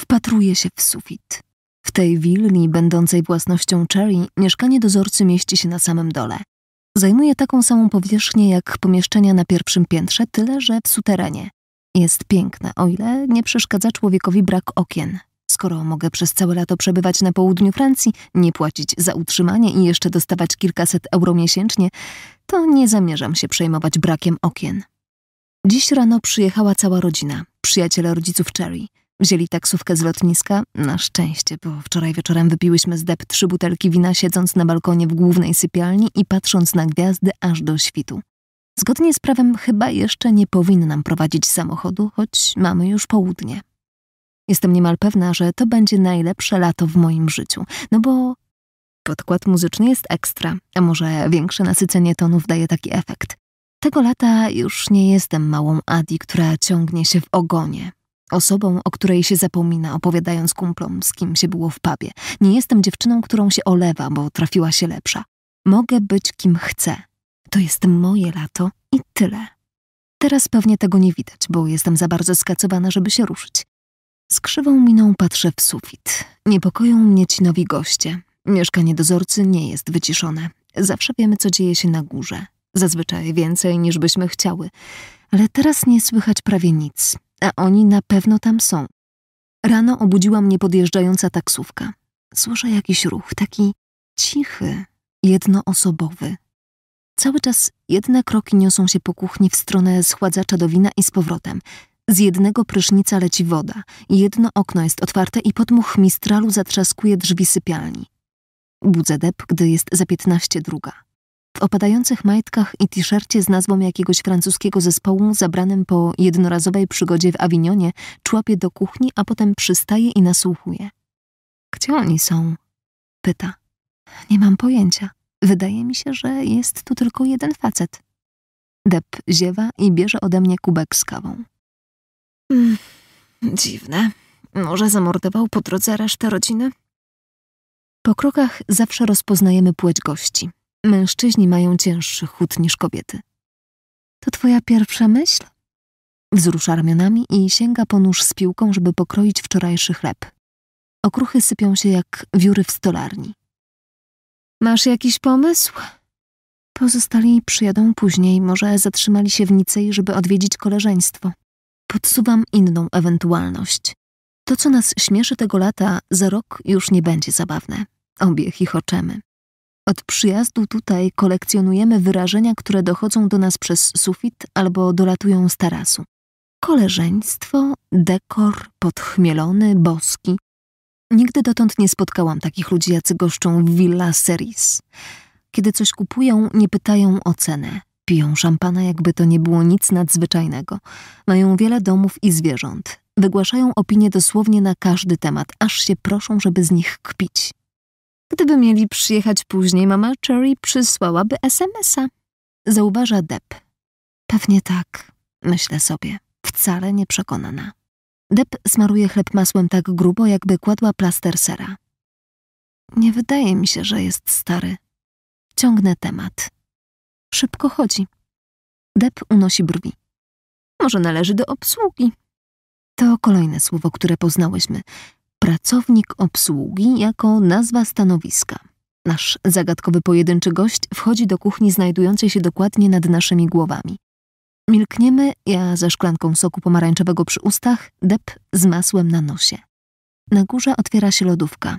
Wpatruje się w sufit. W tej willi, będącej własnością Cherry, mieszkanie dozorcy mieści się na samym dole zajmuje taką samą powierzchnię jak pomieszczenia na pierwszym piętrze, tyle że w suterenie. Jest piękna, o ile nie przeszkadza człowiekowi brak okien. Skoro mogę przez całe lato przebywać na południu Francji, nie płacić za utrzymanie i jeszcze dostawać kilkaset euro miesięcznie, to nie zamierzam się przejmować brakiem okien. Dziś rano przyjechała cała rodzina, przyjaciele rodziców Cherry. Wzięli taksówkę z lotniska. Na szczęście, bo wczoraj wieczorem wypiłyśmy z dep trzy butelki wina, siedząc na balkonie w głównej sypialni i patrząc na gwiazdy aż do świtu. Zgodnie z prawem chyba jeszcze nie powinnam prowadzić samochodu, choć mamy już południe. Jestem niemal pewna, że to będzie najlepsze lato w moim życiu, no bo podkład muzyczny jest ekstra, a może większe nasycenie tonów daje taki efekt. Tego lata już nie jestem małą Adi, która ciągnie się w ogonie, Osobą, o której się zapomina, opowiadając kumplom, z kim się było w pubie. Nie jestem dziewczyną, którą się olewa, bo trafiła się lepsza. Mogę być kim chcę. To jest moje lato i tyle. Teraz pewnie tego nie widać, bo jestem za bardzo skacowana, żeby się ruszyć. Z krzywą miną patrzę w sufit. Niepokoją mnie ci nowi goście. Mieszkanie dozorcy nie jest wyciszone. Zawsze wiemy, co dzieje się na górze. Zazwyczaj więcej niż byśmy chciały. Ale teraz nie słychać prawie nic a oni na pewno tam są. Rano obudziła mnie podjeżdżająca taksówka. Słyszę jakiś ruch, taki cichy, jednoosobowy. Cały czas jedne kroki niosą się po kuchni w stronę schładzacza do wina i z powrotem. Z jednego prysznica leci woda, jedno okno jest otwarte i podmuch mistralu zatrzaskuje drzwi sypialni. Budzę dep, gdy jest za piętnaście druga. W opadających majtkach i t-shircie z nazwą jakiegoś francuskiego zespołu, zabranym po jednorazowej przygodzie w Awinionie, człapie do kuchni, a potem przystaje i nasłuchuje. Gdzie oni są? Pyta. Nie mam pojęcia. Wydaje mi się, że jest tu tylko jeden facet. Deb ziewa i bierze ode mnie kubek z kawą. Mm, dziwne. Może zamordował po drodze resztę rodziny? Po krokach zawsze rozpoznajemy płeć gości. Mężczyźni mają cięższy chód niż kobiety. To twoja pierwsza myśl? Wzrusza ramionami i sięga po nóż z piłką, żeby pokroić wczorajszy chleb. Okruchy sypią się jak wióry w stolarni. Masz jakiś pomysł? Pozostali przyjadą później, może zatrzymali się w Nicei, żeby odwiedzić koleżeństwo. Podsuwam inną ewentualność. To, co nas śmieszy tego lata, za rok już nie będzie zabawne. Obie oczemy. Od przyjazdu tutaj kolekcjonujemy wyrażenia, które dochodzą do nas przez sufit albo dolatują z tarasu. Koleżeństwo, dekor, podchmielony, boski. Nigdy dotąd nie spotkałam takich ludzi, jacy goszczą w Villa Seris. Kiedy coś kupują, nie pytają o cenę. Piją szampana, jakby to nie było nic nadzwyczajnego. Mają wiele domów i zwierząt. Wygłaszają opinie dosłownie na każdy temat, aż się proszą, żeby z nich kpić. Gdyby mieli przyjechać później, mama Cherry przysłałaby SMS-a. Zauważa Deb. Pewnie tak, myślę sobie, wcale nie przekonana. Deb smaruje chleb masłem tak grubo, jakby kładła plaster sera. Nie wydaje mi się, że jest stary. Ciągnę temat. Szybko chodzi. Deb unosi brwi. Może należy do obsługi. To kolejne słowo, które poznałyśmy pracownik obsługi jako nazwa stanowiska. Nasz zagadkowy pojedynczy gość wchodzi do kuchni znajdującej się dokładnie nad naszymi głowami. Milkniemy, ja ze szklanką soku pomarańczowego przy ustach, dep z masłem na nosie. Na górze otwiera się lodówka.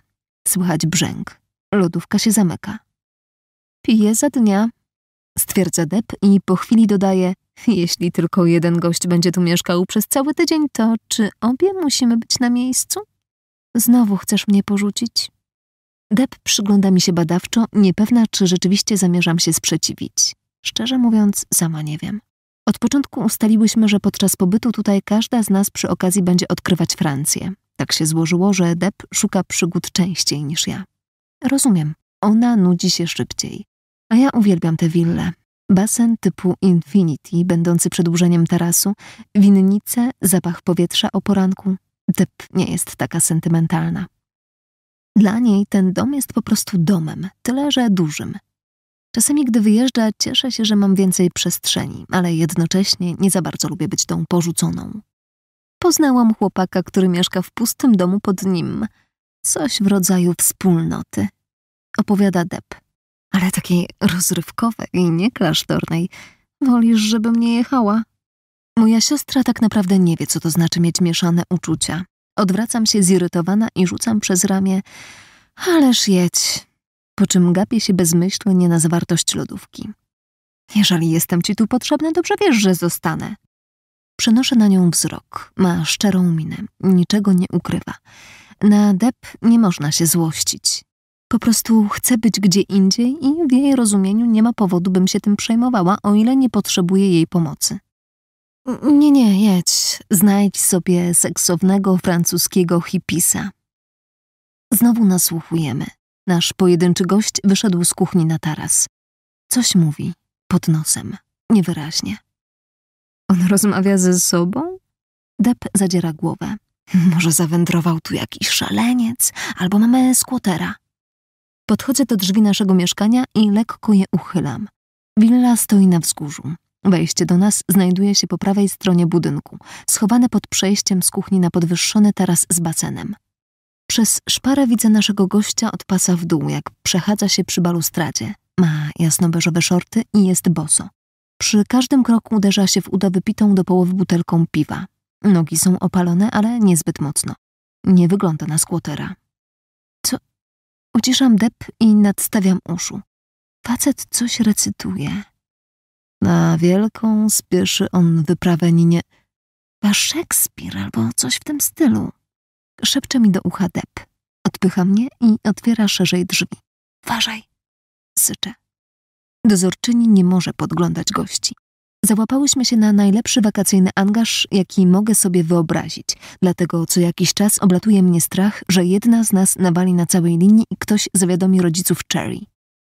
Słychać brzęk. Lodówka się zamyka. Piję za dnia, stwierdza dep i po chwili dodaje, jeśli tylko jeden gość będzie tu mieszkał przez cały tydzień, to czy obie musimy być na miejscu? Znowu chcesz mnie porzucić? Deb przygląda mi się badawczo, niepewna, czy rzeczywiście zamierzam się sprzeciwić. Szczerze mówiąc, sama nie wiem. Od początku ustaliłyśmy, że podczas pobytu tutaj każda z nas przy okazji będzie odkrywać Francję. Tak się złożyło, że Deb szuka przygód częściej niż ja. Rozumiem, ona nudzi się szybciej. A ja uwielbiam te wille. Basen typu Infinity, będący przedłużeniem tarasu, winnice, zapach powietrza o poranku, Deb nie jest taka sentymentalna. Dla niej ten dom jest po prostu domem, tyle że dużym. Czasami, gdy wyjeżdża, cieszę się, że mam więcej przestrzeni, ale jednocześnie nie za bardzo lubię być tą porzuconą. Poznałam chłopaka, który mieszka w pustym domu pod nim. Coś w rodzaju wspólnoty, opowiada Deb, ale takiej rozrywkowej, nie klasztornej. Wolisz, żebym nie jechała? Moja siostra tak naprawdę nie wie, co to znaczy mieć mieszane uczucia. Odwracam się zirytowana i rzucam przez ramię Ależ jedź. Po czym gapię się bezmyślnie na zawartość lodówki. Jeżeli jestem ci tu potrzebna, dobrze wiesz, że zostanę. Przenoszę na nią wzrok. Ma szczerą minę. Niczego nie ukrywa. Na dep nie można się złościć. Po prostu chcę być gdzie indziej i w jej rozumieniu nie ma powodu, bym się tym przejmowała, o ile nie potrzebuję jej pomocy. Nie, nie, jedź. Znajdź sobie seksownego francuskiego hipisa. Znowu nasłuchujemy. Nasz pojedynczy gość wyszedł z kuchni na taras. Coś mówi, pod nosem, niewyraźnie. On rozmawia ze sobą? Dep zadziera głowę. Może zawędrował tu jakiś szaleniec, albo mamy skłotera. Podchodzę do drzwi naszego mieszkania i lekko je uchylam. Willa stoi na wzgórzu. Wejście do nas znajduje się po prawej stronie budynku, schowane pod przejściem z kuchni na podwyższony taras z basenem. Przez szparę widzę naszego gościa od pasa w dół, jak przechadza się przy balustradzie. Ma jasnobeżowe szorty i jest boso. Przy każdym kroku uderza się w uda wypitą do połowy butelką piwa. Nogi są opalone, ale niezbyt mocno. Nie wygląda na skłotera. Co? Uciszam dep i nadstawiam uszu. Facet coś recytuje. Na wielką spieszy on wyprawę ninie. Chyba Szekspir albo coś w tym stylu. Szepcze mi do ucha dep. Odpycha mnie i otwiera szerzej drzwi. Uważaj! Syczę. Dozorczyni nie może podglądać gości. Załapałyśmy się na najlepszy wakacyjny angaż, jaki mogę sobie wyobrazić. Dlatego co jakiś czas oblatuje mnie strach, że jedna z nas nawali na całej linii i ktoś zawiadomi rodziców Cherry.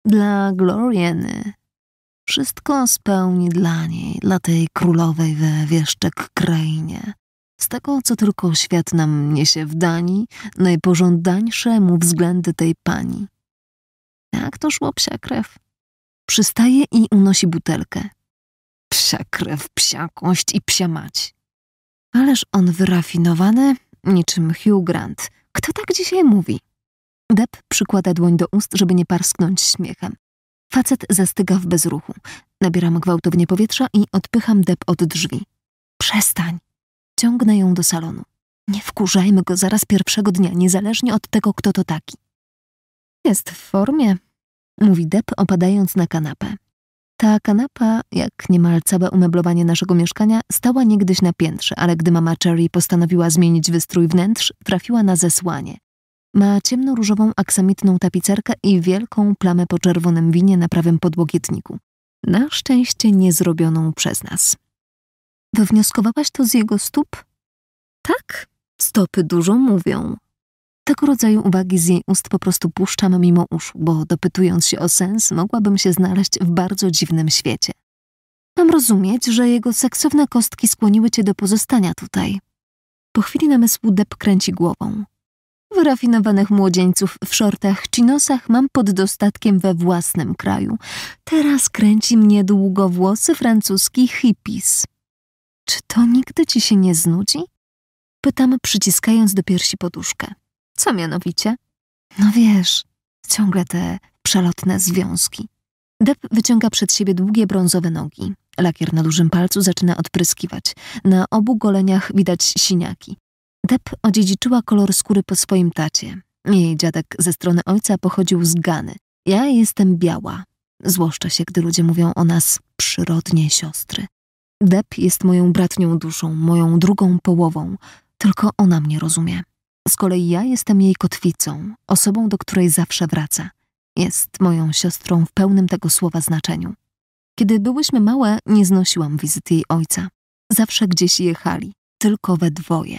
Dla Glorieny wszystko spełni dla niej, dla tej królowej we wieszczek krainie. Z tego, co tylko świat nam niesie w Danii, najpożądańsze mu względy tej pani. Jak to szło psia krew? Przystaje i unosi butelkę. Psia krew, psia kość i psia mać. Ależ on wyrafinowany, niczym Hugh Grant. Kto tak dzisiaj mówi? Deb przykłada dłoń do ust, żeby nie parsknąć śmiechem. Facet zastyga w bezruchu. Nabieram gwałtownie powietrza i odpycham dep od drzwi. Przestań! Ciągnę ją do salonu. Nie wkurzajmy go zaraz pierwszego dnia, niezależnie od tego, kto to taki. Jest w formie, mówi Deb, opadając na kanapę. Ta kanapa, jak niemal całe umeblowanie naszego mieszkania, stała niegdyś na piętrze, ale gdy mama Cherry postanowiła zmienić wystrój wnętrz, trafiła na zesłanie, ma ciemnoróżową aksamitną tapicerkę i wielką plamę po czerwonym winie na prawym podłogietniku. Na szczęście nie zrobioną przez nas. Wywnioskowałaś to z jego stóp? Tak, stopy dużo mówią. Tego rodzaju uwagi z jej ust po prostu puszczam mimo uszu, bo dopytując się o sens, mogłabym się znaleźć w bardzo dziwnym świecie. Mam rozumieć, że jego seksowne kostki skłoniły cię do pozostania tutaj. Po chwili namysłu Deb kręci głową. Wyrafinowanych młodzieńców w szortach chinosach mam pod dostatkiem we własnym kraju. Teraz kręci mnie długowłosy francuski hippis. Czy to nigdy ci się nie znudzi? Pytam, przyciskając do piersi poduszkę. Co mianowicie? No wiesz, ciągle te przelotne związki. Deb wyciąga przed siebie długie brązowe nogi. Lakier na dużym palcu zaczyna odpryskiwać. Na obu goleniach widać siniaki. Deb odziedziczyła kolor skóry po swoim tacie. Jej dziadek ze strony ojca pochodził z Gany. Ja jestem biała. Złoszczę się, gdy ludzie mówią o nas przyrodnie siostry. Deb jest moją bratnią duszą, moją drugą połową. Tylko ona mnie rozumie. Z kolei ja jestem jej kotwicą, osobą, do której zawsze wraca. Jest moją siostrą w pełnym tego słowa znaczeniu. Kiedy byłyśmy małe, nie znosiłam wizyt jej ojca. Zawsze gdzieś jechali, tylko we dwoje,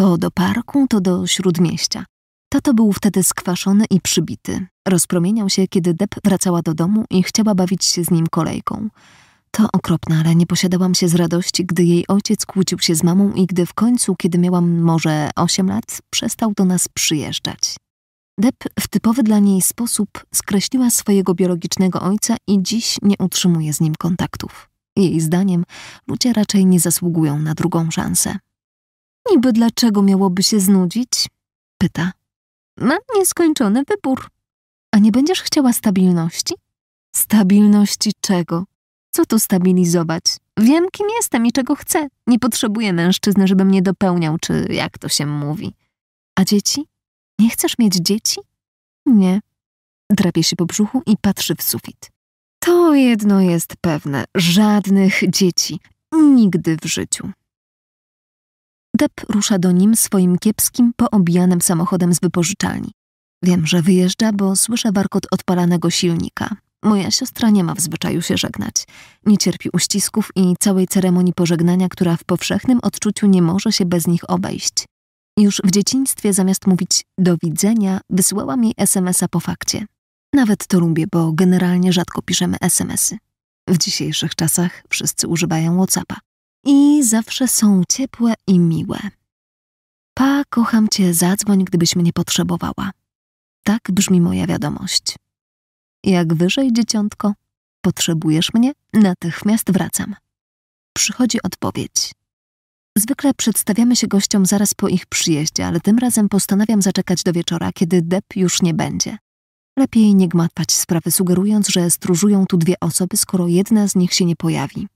to do parku, to do śródmieścia. Tato był wtedy skwaszony i przybity. Rozpromieniał się, kiedy Deb wracała do domu i chciała bawić się z nim kolejką. To okropne, ale nie posiadałam się z radości, gdy jej ojciec kłócił się z mamą i gdy w końcu, kiedy miałam może 8 lat, przestał do nas przyjeżdżać. Deb w typowy dla niej sposób skreśliła swojego biologicznego ojca i dziś nie utrzymuje z nim kontaktów. Jej zdaniem ludzie raczej nie zasługują na drugą szansę. Niby dlaczego miałoby się znudzić? Pyta. Ma nieskończony wybór. A nie będziesz chciała stabilności? Stabilności czego? Co tu stabilizować? Wiem, kim jestem i czego chcę. Nie potrzebuję mężczyzny, żeby mnie dopełniał, czy jak to się mówi. A dzieci? Nie chcesz mieć dzieci? Nie. Drapie się po brzuchu i patrzy w sufit. To jedno jest pewne. Żadnych dzieci. Nigdy w życiu. Step rusza do nim swoim kiepskim, poobijanym samochodem z wypożyczalni. Wiem, że wyjeżdża, bo słyszę warkot odpalanego silnika. Moja siostra nie ma w zwyczaju się żegnać. Nie cierpi uścisków i całej ceremonii pożegnania, która w powszechnym odczuciu nie może się bez nich obejść. Już w dzieciństwie zamiast mówić do widzenia, wysyłała mi SMS-a po fakcie. Nawet to lubię, bo generalnie rzadko piszemy SMS-y. W dzisiejszych czasach wszyscy używają WhatsAppa i zawsze są ciepłe i miłe. Pa, kocham cię, zadzwoń, gdybyś mnie potrzebowała. Tak brzmi moja wiadomość. Jak wyżej, dzieciątko, potrzebujesz mnie? Natychmiast wracam. Przychodzi odpowiedź. Zwykle przedstawiamy się gościom zaraz po ich przyjeździe, ale tym razem postanawiam zaczekać do wieczora, kiedy Deb już nie będzie. Lepiej nie gmatwać sprawy, sugerując, że stróżują tu dwie osoby, skoro jedna z nich się nie pojawi.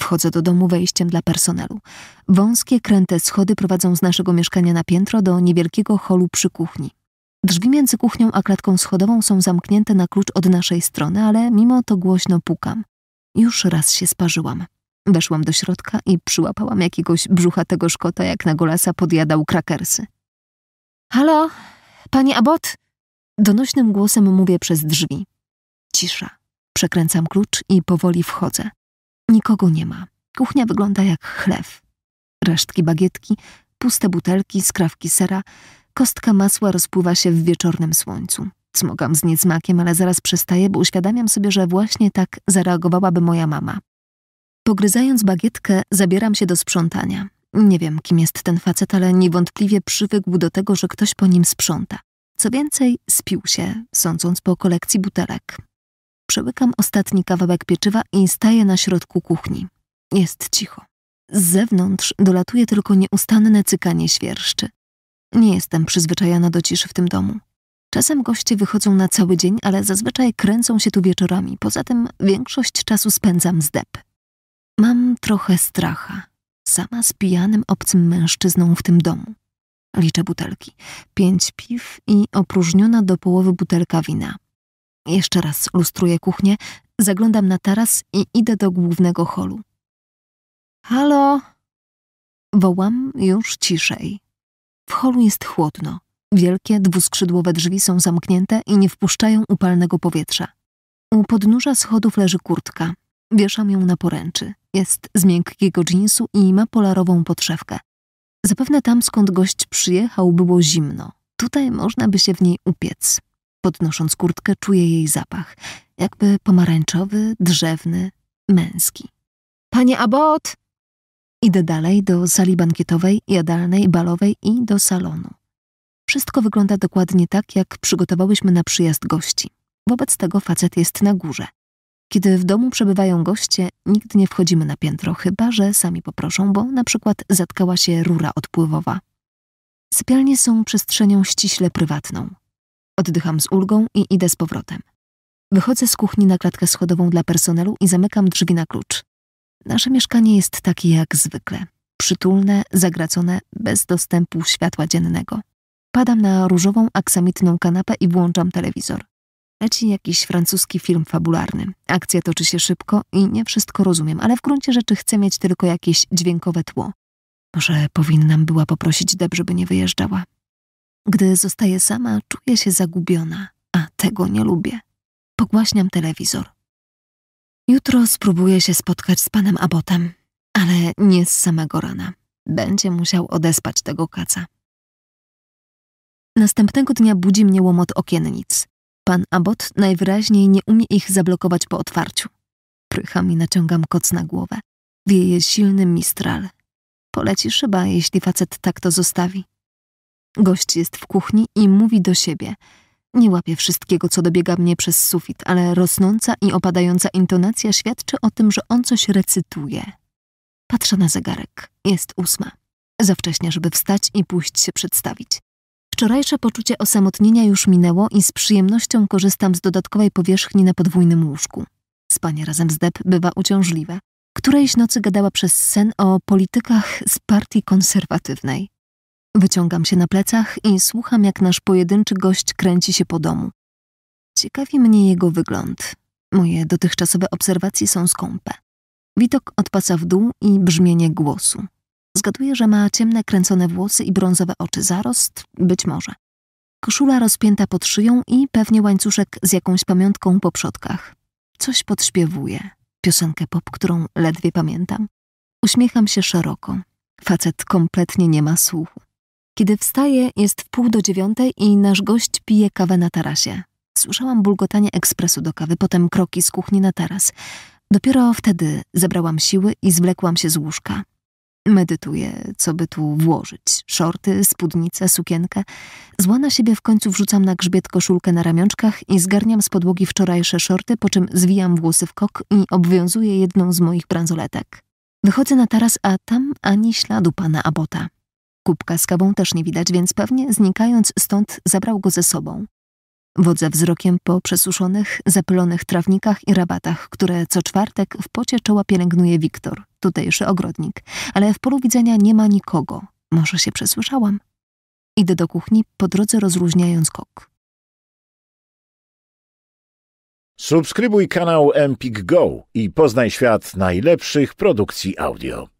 Wchodzę do domu wejściem dla personelu. Wąskie, kręte schody prowadzą z naszego mieszkania na piętro do niewielkiego holu przy kuchni. Drzwi między kuchnią a klatką schodową są zamknięte na klucz od naszej strony, ale mimo to głośno pukam. Już raz się sparzyłam. Weszłam do środka i przyłapałam jakiegoś brzucha tego szkota, jak na golasa podjadał krakersy. Halo, pani Abot? Donośnym głosem mówię przez drzwi. Cisza. Przekręcam klucz i powoli wchodzę. Nikogo nie ma. Kuchnia wygląda jak chlew. Resztki bagietki, puste butelki, skrawki sera, kostka masła rozpływa się w wieczornym słońcu. Cmokam z niezmakiem, ale zaraz przestaję, bo uświadamiam sobie, że właśnie tak zareagowałaby moja mama. Pogryzając bagietkę, zabieram się do sprzątania. Nie wiem, kim jest ten facet, ale niewątpliwie przywykł do tego, że ktoś po nim sprząta. Co więcej, spił się, sądząc po kolekcji butelek. Przełykam ostatni kawałek pieczywa i staję na środku kuchni. Jest cicho. Z zewnątrz dolatuje tylko nieustanne cykanie świerszczy. Nie jestem przyzwyczajona do ciszy w tym domu. Czasem goście wychodzą na cały dzień, ale zazwyczaj kręcą się tu wieczorami. Poza tym większość czasu spędzam z dep. Mam trochę stracha. Sama z pijanym obcym mężczyzną w tym domu. Liczę butelki. Pięć piw i opróżniona do połowy butelka wina. Jeszcze raz lustruję kuchnię, zaglądam na taras i idę do głównego holu. Halo? Wołam już ciszej. W holu jest chłodno. Wielkie, dwuskrzydłowe drzwi są zamknięte i nie wpuszczają upalnego powietrza. U podnóża schodów leży kurtka. Wieszam ją na poręczy. Jest z miękkiego dżinsu i ma polarową podszewkę. Zapewne tam, skąd gość przyjechał, było zimno. Tutaj można by się w niej upiec. Podnosząc kurtkę, czuję jej zapach, jakby pomarańczowy, drzewny, męski. Panie Abbott! Idę dalej do sali bankietowej, jadalnej, balowej i do salonu. Wszystko wygląda dokładnie tak, jak przygotowałyśmy na przyjazd gości. Wobec tego facet jest na górze. Kiedy w domu przebywają goście, nigdy nie wchodzimy na piętro, chyba że sami poproszą, bo na przykład zatkała się rura odpływowa. Sypialnie są przestrzenią ściśle prywatną. Oddycham z ulgą i idę z powrotem. Wychodzę z kuchni na klatkę schodową dla personelu i zamykam drzwi na klucz. Nasze mieszkanie jest takie jak zwykle. Przytulne, zagracone, bez dostępu światła dziennego. Padam na różową aksamitną kanapę i włączam telewizor. Leci jakiś francuski film fabularny. Akcja toczy się szybko i nie wszystko rozumiem, ale w gruncie rzeczy chcę mieć tylko jakieś dźwiękowe tło. Może powinnam była poprosić Deb, żeby nie wyjeżdżała. Gdy zostaję sama, czuję się zagubiona, a tego nie lubię. Pogłaśniam telewizor. Jutro spróbuję się spotkać z panem Abotem, ale nie z samego rana. Będzie musiał odespać tego kaca. Następnego dnia budzi mnie łomot okiennic. Pan Abbott najwyraźniej nie umie ich zablokować po otwarciu. Prycham i naciągam koc na głowę. Wieje silny mistral. Poleci szyba, jeśli facet tak to zostawi. Gość jest w kuchni i mówi do siebie. Nie łapię wszystkiego, co dobiega mnie przez sufit, ale rosnąca i opadająca intonacja świadczy o tym, że on coś recytuje. Patrzę na zegarek. Jest ósma. Za wcześnie, żeby wstać i pójść się przedstawić. Wczorajsze poczucie osamotnienia już minęło i z przyjemnością korzystam z dodatkowej powierzchni na podwójnym łóżku. Spanie razem z Deb bywa uciążliwe. Którejś nocy gadała przez sen o politykach z partii konserwatywnej. Wyciągam się na plecach i słucham, jak nasz pojedynczy gość kręci się po domu. Ciekawi mnie jego wygląd. Moje dotychczasowe obserwacje są skąpe. Widok od pasa w dół i brzmienie głosu. Zgaduję, że ma ciemne, kręcone włosy i brązowe oczy. Zarost? Być może. Koszula rozpięta pod szyją i pewnie łańcuszek z jakąś pamiątką po przodkach. Coś podśpiewuje. Piosenkę pop, którą ledwie pamiętam. Uśmiecham się szeroko. Facet kompletnie nie ma słuchu. Kiedy wstaje, jest w pół do dziewiątej i nasz gość pije kawę na tarasie. Słyszałam bulgotanie ekspresu do kawy, potem kroki z kuchni na taras. Dopiero wtedy zebrałam siły i zwlekłam się z łóżka. Medytuję, co by tu włożyć. Szorty, spódnicę, sukienkę. Zła na siebie w końcu wrzucam na grzbiet koszulkę na ramionczkach i zgarniam z podłogi wczorajsze szorty, po czym zwijam włosy w kok i obwiązuję jedną z moich bransoletek. Wychodzę na taras, a tam ani śladu pana Abota. Kubka z kawą też nie widać, więc pewnie znikając stąd zabrał go ze sobą. Wodzę wzrokiem po przesuszonych, zapylonych trawnikach i rabatach, które co czwartek w pocie czoła pielęgnuje Wiktor, tutejszy ogrodnik, ale w polu widzenia nie ma nikogo. Może się przesłyszałam. Idę do kuchni, po drodze rozróżniając kok. Subskrybuj kanał Empik Go i poznaj świat najlepszych produkcji audio.